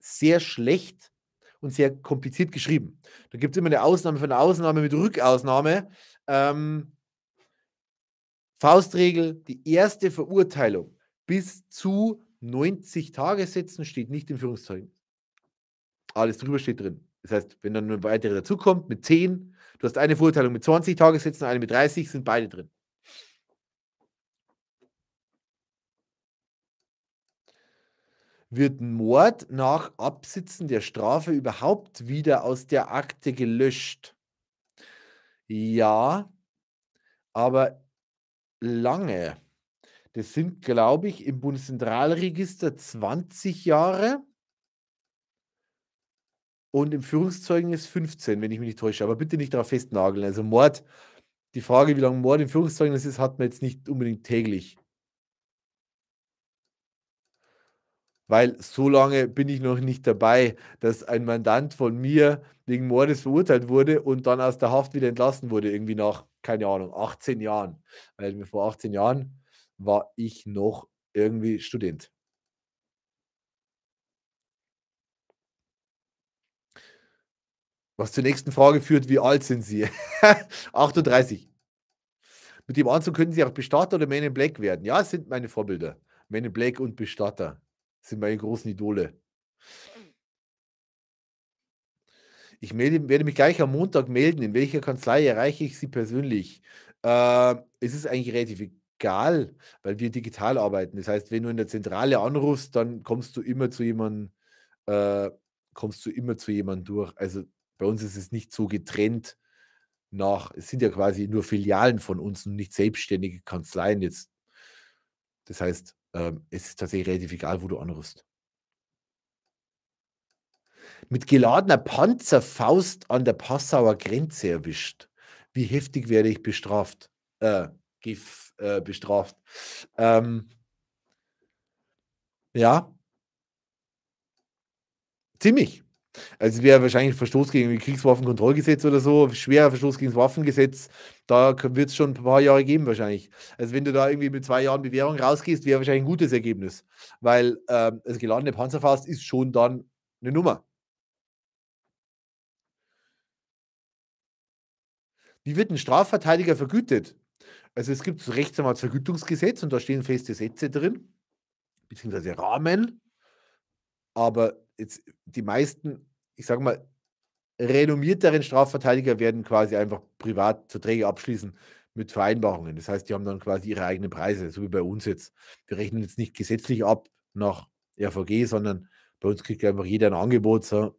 sehr schlecht und sehr kompliziert geschrieben. Da gibt es immer eine Ausnahme von einer Ausnahme mit Rückausnahme. Ähm, Faustregel, die erste Verurteilung bis zu 90 Tagessätzen steht nicht im Führungszeugnis. Alles drüber steht drin. Das heißt, wenn dann eine weitere dazukommt mit 10, du hast eine Verurteilung mit 20 Tagessätzen, eine mit 30, sind beide drin. Wird Mord nach Absitzen der Strafe überhaupt wieder aus der Akte gelöscht? Ja, aber lange. Das sind, glaube ich, im Bundeszentralregister 20 Jahre und im Führungszeugnis 15, wenn ich mich nicht täusche. Aber bitte nicht darauf festnageln. Also Mord, die Frage, wie lange Mord im Führungszeugnis ist, hat man jetzt nicht unbedingt täglich. Weil so lange bin ich noch nicht dabei, dass ein Mandant von mir wegen Mordes verurteilt wurde und dann aus der Haft wieder entlassen wurde, irgendwie nach, keine Ahnung, 18 Jahren. Weil mir vor 18 Jahren war ich noch irgendwie Student. Was zur nächsten Frage führt, wie alt sind Sie? 38. Mit dem Anzug können Sie auch Bestatter oder Men in Black werden. Ja, sind meine Vorbilder. Men in Black und Bestatter sind meine großen Idole. Ich melde, werde mich gleich am Montag melden. In welcher Kanzlei erreiche ich Sie persönlich? Äh, es ist eigentlich relativ egal, weil wir digital arbeiten. Das heißt, wenn du in der Zentrale anrufst, dann kommst du immer zu jemandem, äh, kommst du immer zu jemandem durch. Also bei uns ist es nicht so getrennt nach, es sind ja quasi nur Filialen von uns und nicht selbstständige Kanzleien jetzt. Das heißt, ähm, es ist tatsächlich relativ egal, wo du anrufst. Mit geladener Panzerfaust an der Passauer Grenze erwischt. Wie heftig werde ich bestraft? Äh, GIF äh, bestraft. Ähm, ja. Ziemlich. Also es wäre wahrscheinlich Verstoß gegen das Kriegswaffenkontrollgesetz oder so, schwerer Verstoß gegen das Waffengesetz, da wird es schon ein paar Jahre geben wahrscheinlich. Also wenn du da irgendwie mit zwei Jahren Bewährung rausgehst, wäre wahrscheinlich ein gutes Ergebnis, weil ähm, das geladene Panzerfaust ist schon dann eine Nummer. Wie wird ein Strafverteidiger vergütet? Also es gibt das Rechtsanwaltsvergütungsgesetz und da stehen feste Sätze drin, beziehungsweise Rahmen. Aber jetzt die meisten, ich sage mal, renommierteren Strafverteidiger werden quasi einfach privat Verträge abschließen mit Vereinbarungen. Das heißt, die haben dann quasi ihre eigenen Preise, so wie bei uns jetzt. Wir rechnen jetzt nicht gesetzlich ab nach RVG, sondern bei uns kriegt einfach jeder ein Angebot, so,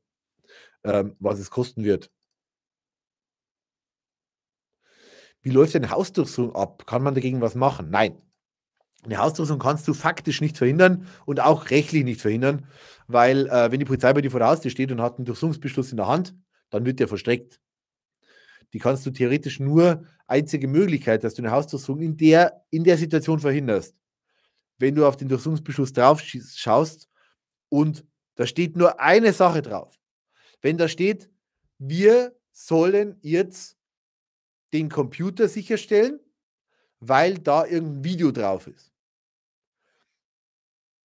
ähm, was es kosten wird. wie läuft eine Hausdurchsuchung ab? Kann man dagegen was machen? Nein. Eine Hausdurchsuchung kannst du faktisch nicht verhindern und auch rechtlich nicht verhindern, weil äh, wenn die Polizei bei dir vor der Haustür steht und hat einen Durchsuchungsbeschluss in der Hand, dann wird der verstreckt. Die kannst du theoretisch nur einzige Möglichkeit, dass du eine Hausdurchsuchung in der, in der Situation verhinderst. Wenn du auf den Durchsuchungsbeschluss drauf schaust und da steht nur eine Sache drauf. Wenn da steht, wir sollen jetzt den Computer sicherstellen, weil da irgendein Video drauf ist.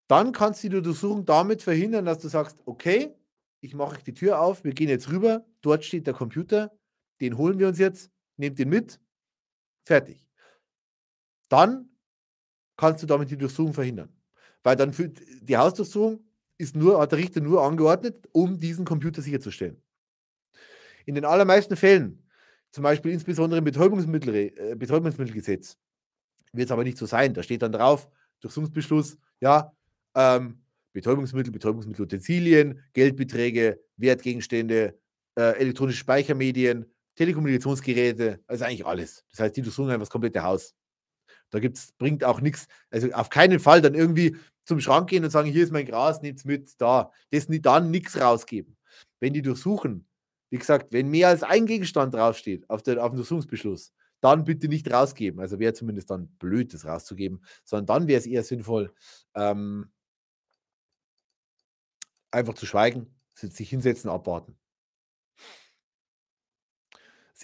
Dann kannst du die Untersuchung damit verhindern, dass du sagst, okay, ich mache die Tür auf, wir gehen jetzt rüber, dort steht der Computer, den holen wir uns jetzt, nehmt den mit, fertig. Dann kannst du damit die Durchsuchung verhindern. Weil dann für die Hausdurchsuchung ist nur, hat der Richter nur angeordnet, um diesen Computer sicherzustellen. In den allermeisten Fällen zum Beispiel insbesondere im Betäubungsmittel, äh, Betäubungsmittelgesetz. Wird es aber nicht so sein. Da steht dann drauf, Durchsuchungsbeschluss, ja, ähm, Betäubungsmittel, Betäubungsmittelutensilien, Geldbeträge, Wertgegenstände, äh, elektronische Speichermedien, Telekommunikationsgeräte, also eigentlich alles. Das heißt, die durchsuchen einfach das komplette Haus. Da gibt's, bringt auch nichts, also auf keinen Fall dann irgendwie zum Schrank gehen und sagen, hier ist mein Gras, nehmt's mit, da. Das dann nichts rausgeben. Wenn die durchsuchen, wie gesagt, wenn mehr als ein Gegenstand draufsteht auf, der, auf dem Durchsuchungsbeschluss, dann bitte nicht rausgeben. Also wäre zumindest dann blöd, das rauszugeben, sondern dann wäre es eher sinnvoll, ähm, einfach zu schweigen, sich hinsetzen, abwarten.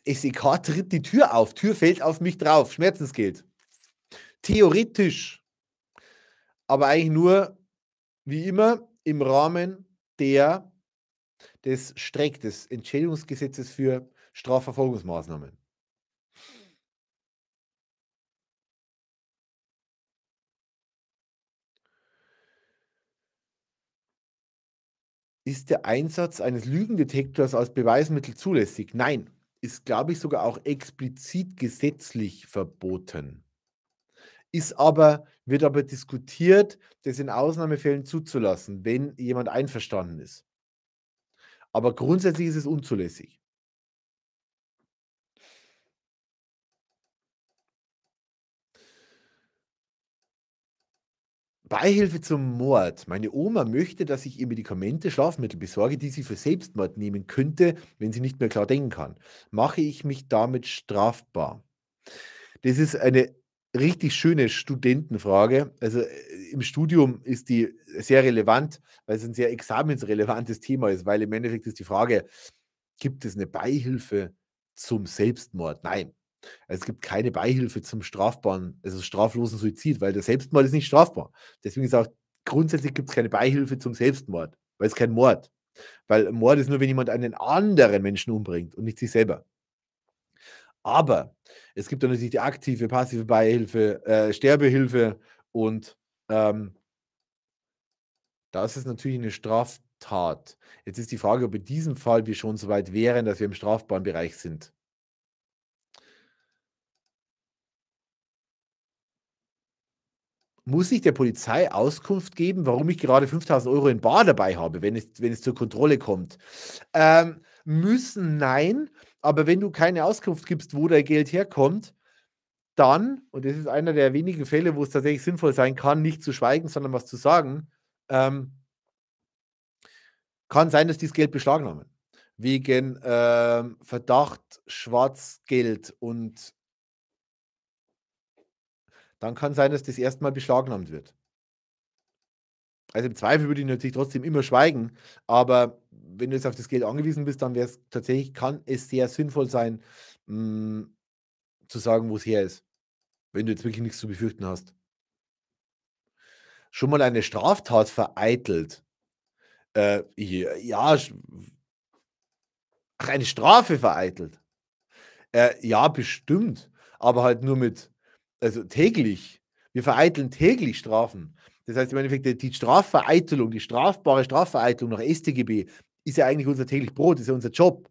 Das SEK tritt die Tür auf, Tür fällt auf mich drauf, Schmerzensgeld. Theoretisch, aber eigentlich nur, wie immer, im Rahmen der des Streck, des Entschädigungsgesetzes für Strafverfolgungsmaßnahmen. Ist der Einsatz eines Lügendetektors als Beweismittel zulässig? Nein, ist, glaube ich, sogar auch explizit gesetzlich verboten. Ist aber, wird aber diskutiert, das in Ausnahmefällen zuzulassen, wenn jemand einverstanden ist. Aber grundsätzlich ist es unzulässig. Beihilfe zum Mord. Meine Oma möchte, dass ich ihr Medikamente, Schlafmittel besorge, die sie für Selbstmord nehmen könnte, wenn sie nicht mehr klar denken kann. Mache ich mich damit strafbar? Das ist eine richtig schöne Studentenfrage. Also äh, im Studium ist die sehr relevant, weil es ein sehr examensrelevantes Thema ist, weil im Endeffekt ist die Frage, gibt es eine Beihilfe zum Selbstmord? Nein. Also, es gibt keine Beihilfe zum strafbaren, also straflosen Suizid, weil der Selbstmord ist nicht strafbar. Deswegen ist auch grundsätzlich gibt es keine Beihilfe zum Selbstmord, weil es kein Mord. Weil Mord ist nur, wenn jemand einen anderen Menschen umbringt und nicht sich selber. Aber es gibt dann natürlich die aktive, passive Beihilfe, äh, Sterbehilfe und ähm, das ist natürlich eine Straftat. Jetzt ist die Frage, ob in diesem Fall wir schon so weit wären, dass wir im strafbaren Bereich sind. Muss ich der Polizei Auskunft geben, warum ich gerade 5000 Euro in Bar dabei habe, wenn es, wenn es zur Kontrolle kommt? Ähm, müssen, nein. Aber wenn du keine Auskunft gibst, wo dein Geld herkommt, dann, und das ist einer der wenigen Fälle, wo es tatsächlich sinnvoll sein kann, nicht zu schweigen, sondern was zu sagen, ähm, kann sein, dass die das Geld beschlagnahmen. Wegen ähm, Verdacht, Schwarzgeld und dann kann sein, dass das erstmal beschlagnahmt wird. Also im Zweifel würde ich natürlich trotzdem immer schweigen, aber wenn du jetzt auf das Geld angewiesen bist, dann wäre es tatsächlich, kann es sehr sinnvoll sein, mh, hm, zu sagen, wo es her ist. Wenn du jetzt wirklich nichts zu befürchten hast. Schon mal eine Straftat vereitelt. Äh, ja, ach, eine Strafe vereitelt. Äh, ja, bestimmt. Aber halt nur mit, also täglich. Wir vereiteln täglich Strafen. Das heißt im Endeffekt, die Strafvereitelung, die strafbare Strafvereitelung nach StGB ist ja eigentlich unser täglich Brot, ist ja unser Job.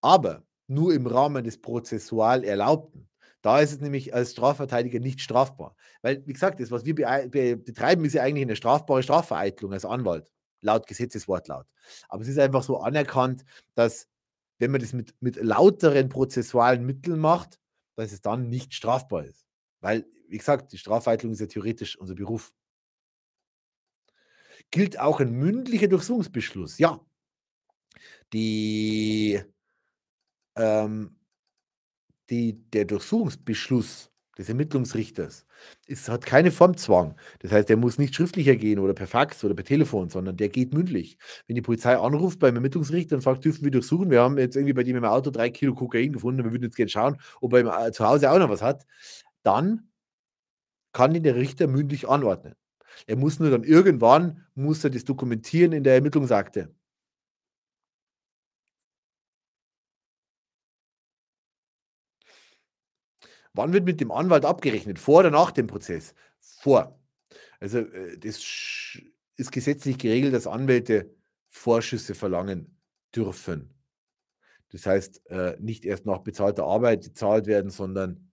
Aber nur im Rahmen des prozessual Erlaubten. Da ist es nämlich als Strafverteidiger nicht strafbar. Weil, wie gesagt, das, was wir betreiben, ist ja eigentlich eine strafbare Strafvereitlung als Anwalt, laut Gesetzeswortlaut. Aber es ist einfach so anerkannt, dass, wenn man das mit, mit lauteren prozessualen Mitteln macht, dass es dann nicht strafbar ist. Weil, wie gesagt, die Strafeitlung ist ja theoretisch unser Beruf. Gilt auch ein mündlicher Durchsuchungsbeschluss? Ja, die, ähm, die, der Durchsuchungsbeschluss des Ermittlungsrichters ist, hat keine Formzwang. Das heißt, der muss nicht schriftlicher gehen oder per Fax oder per Telefon, sondern der geht mündlich. Wenn die Polizei anruft beim Ermittlungsrichter und fragt, dürfen wir durchsuchen, wir haben jetzt irgendwie bei dem im Auto drei Kilo Kokain gefunden, und wir würden jetzt gerne schauen, ob er im, äh, zu Hause auch noch was hat, dann kann ihn der Richter mündlich anordnen. Er muss nur dann irgendwann, muss er das dokumentieren in der Ermittlungsakte. Wann wird mit dem Anwalt abgerechnet? Vor oder nach dem Prozess? Vor. Also äh, das ist gesetzlich geregelt, dass Anwälte Vorschüsse verlangen dürfen. Das heißt, äh, nicht erst nach bezahlter Arbeit gezahlt werden, sondern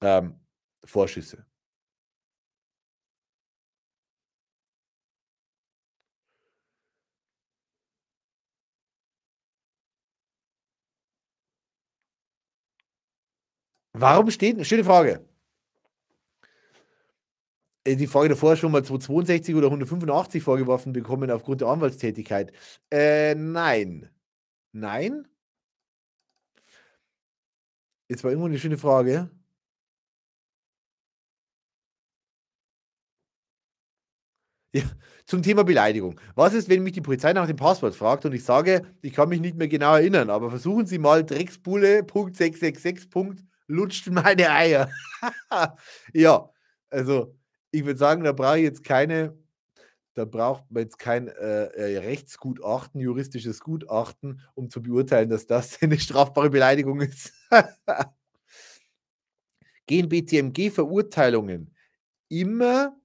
ähm, Vorschüsse. Warum steht, schöne Frage. Äh, die Frage davor schon mal 262 oder 185 vorgeworfen bekommen aufgrund der Anwaltstätigkeit. Äh, nein. Nein? Jetzt war irgendwo eine schöne Frage. Ja, zum Thema Beleidigung. Was ist, wenn mich die Polizei nach dem Passwort fragt und ich sage, ich kann mich nicht mehr genau erinnern, aber versuchen Sie mal drecksbulle.666 lutscht meine Eier. ja, also ich würde sagen, da brauche ich jetzt keine, da braucht man jetzt kein äh, äh Rechtsgutachten, juristisches Gutachten, um zu beurteilen, dass das eine strafbare Beleidigung ist. Gehen BTMG-Verurteilungen immer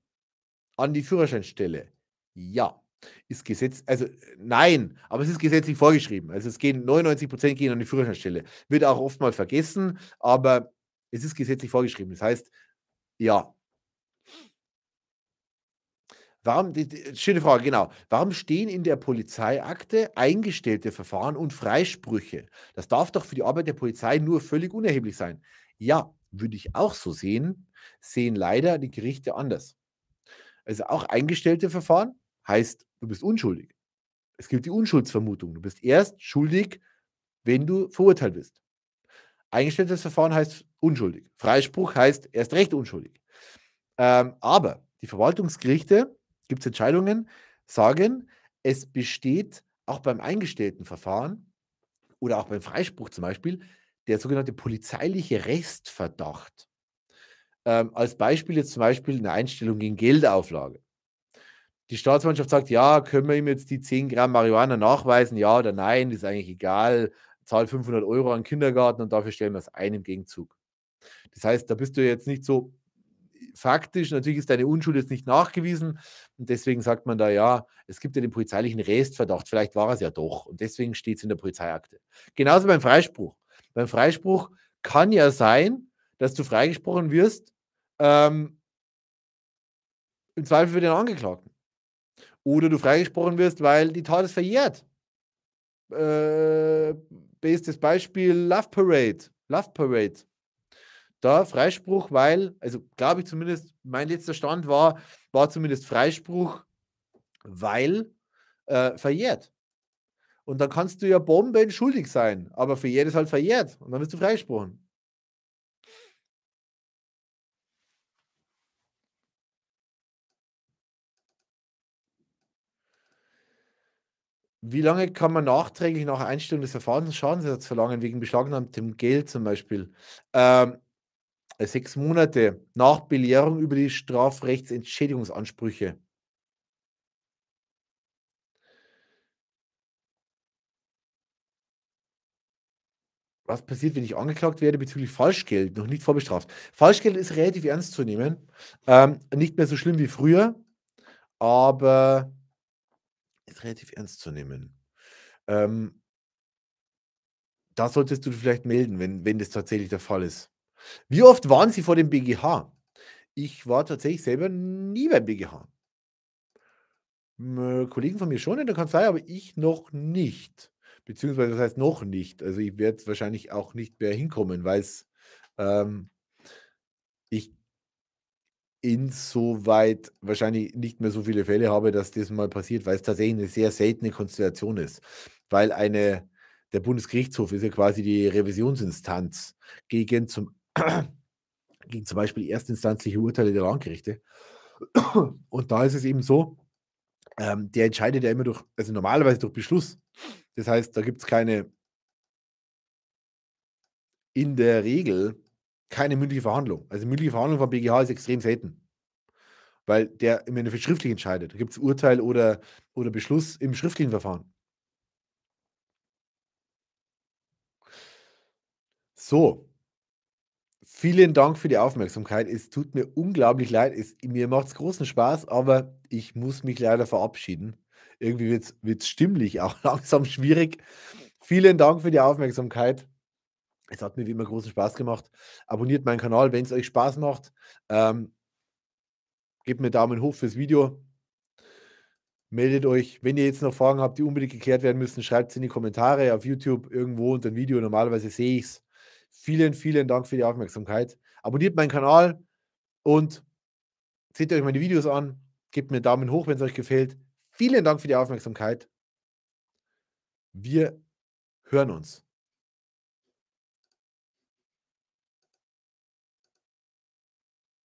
an die Führerscheinstelle? Ja. Ist Gesetz, also nein, aber es ist gesetzlich vorgeschrieben. Also es gehen 99 Prozent gehen an die Führerscheinstelle. Wird auch oft mal vergessen, aber es ist gesetzlich vorgeschrieben. Das heißt, ja. Warum, die, die, schöne Frage, genau. Warum stehen in der Polizeiakte eingestellte Verfahren und Freisprüche? Das darf doch für die Arbeit der Polizei nur völlig unerheblich sein. Ja, würde ich auch so sehen, sehen leider die Gerichte anders. Also auch eingestellte Verfahren heißt, du bist unschuldig. Es gibt die Unschuldsvermutung. Du bist erst schuldig, wenn du verurteilt bist. Eingestelltes Verfahren heißt unschuldig. Freispruch heißt erst recht unschuldig. Ähm, aber die Verwaltungsgerichte, gibt es Entscheidungen, sagen, es besteht auch beim eingestellten Verfahren oder auch beim Freispruch zum Beispiel der sogenannte polizeiliche Restverdacht. Ähm, als Beispiel jetzt zum Beispiel eine Einstellung gegen Geldauflage die Staatsmannschaft sagt, ja, können wir ihm jetzt die 10 Gramm Marihuana nachweisen, ja oder nein, ist eigentlich egal, zahl 500 Euro an den Kindergarten und dafür stellen wir es ein im Gegenzug. Das heißt, da bist du jetzt nicht so faktisch, natürlich ist deine Unschuld jetzt nicht nachgewiesen und deswegen sagt man da, ja, es gibt ja den polizeilichen Restverdacht, vielleicht war es ja doch und deswegen steht es in der Polizeiakte. Genauso beim Freispruch. Beim Freispruch kann ja sein, dass du freigesprochen wirst, ähm, im Zweifel für den Angeklagten. Oder du freigesprochen wirst, weil die Tat ist verjährt. Äh, bestes Beispiel Love Parade. Love Parade. Da Freispruch, weil, also glaube ich zumindest, mein letzter Stand war, war zumindest Freispruch, weil äh, verjährt. Und dann kannst du ja Bomben schuldig sein, aber verjährt ist halt verjährt und dann wirst du freigesprochen. wie lange kann man nachträglich nach Einstellung des Verfahrens Schadensersatz verlangen wegen beschlagnahmtem Geld zum Beispiel? Ähm, äh, sechs Monate nach Belehrung über die Strafrechtsentschädigungsansprüche. was passiert, wenn ich angeklagt werde bezüglich Falschgeld, noch nicht vorbestraft. Falschgeld ist relativ ernst zu nehmen, ähm, nicht mehr so schlimm wie früher, aber ist relativ ernst zu nehmen. Ähm, da solltest du vielleicht melden, wenn, wenn das tatsächlich der Fall ist. Wie oft waren Sie vor dem BGH? Ich war tatsächlich selber nie beim BGH. Äh, Kollegen von mir schon in der Kanzlei, aber ich noch nicht. Beziehungsweise das heißt noch nicht. Also ich werde wahrscheinlich auch nicht mehr hinkommen, weil es ähm, insoweit wahrscheinlich nicht mehr so viele Fälle habe, dass das mal passiert, weil es tatsächlich eine sehr seltene Konstellation ist. Weil eine, der Bundesgerichtshof ist ja quasi die Revisionsinstanz gegen zum, gegen zum Beispiel erstinstanzliche Urteile der Landgerichte. Und da ist es eben so, ähm, der entscheidet ja immer durch, also normalerweise durch Beschluss. Das heißt, da gibt es keine, in der Regel keine mündliche Verhandlung. Also mündliche Verhandlung vom BGH ist extrem selten. Weil der im Endeffekt schriftlich entscheidet. Da gibt es Urteil oder, oder Beschluss im schriftlichen Verfahren. So. Vielen Dank für die Aufmerksamkeit. Es tut mir unglaublich leid. Es, mir macht es großen Spaß, aber ich muss mich leider verabschieden. Irgendwie wird es stimmlich auch langsam schwierig. Vielen Dank für die Aufmerksamkeit. Es hat mir wie immer großen Spaß gemacht. Abonniert meinen Kanal, wenn es euch Spaß macht. Ähm, gebt mir Daumen hoch fürs Video. Meldet euch, wenn ihr jetzt noch Fragen habt, die unbedingt geklärt werden müssen, schreibt es in die Kommentare auf YouTube irgendwo unter dem Video. Normalerweise sehe ich es. Vielen, vielen Dank für die Aufmerksamkeit. Abonniert meinen Kanal und seht euch meine Videos an. Gebt mir einen Daumen hoch, wenn es euch gefällt. Vielen Dank für die Aufmerksamkeit. Wir hören uns.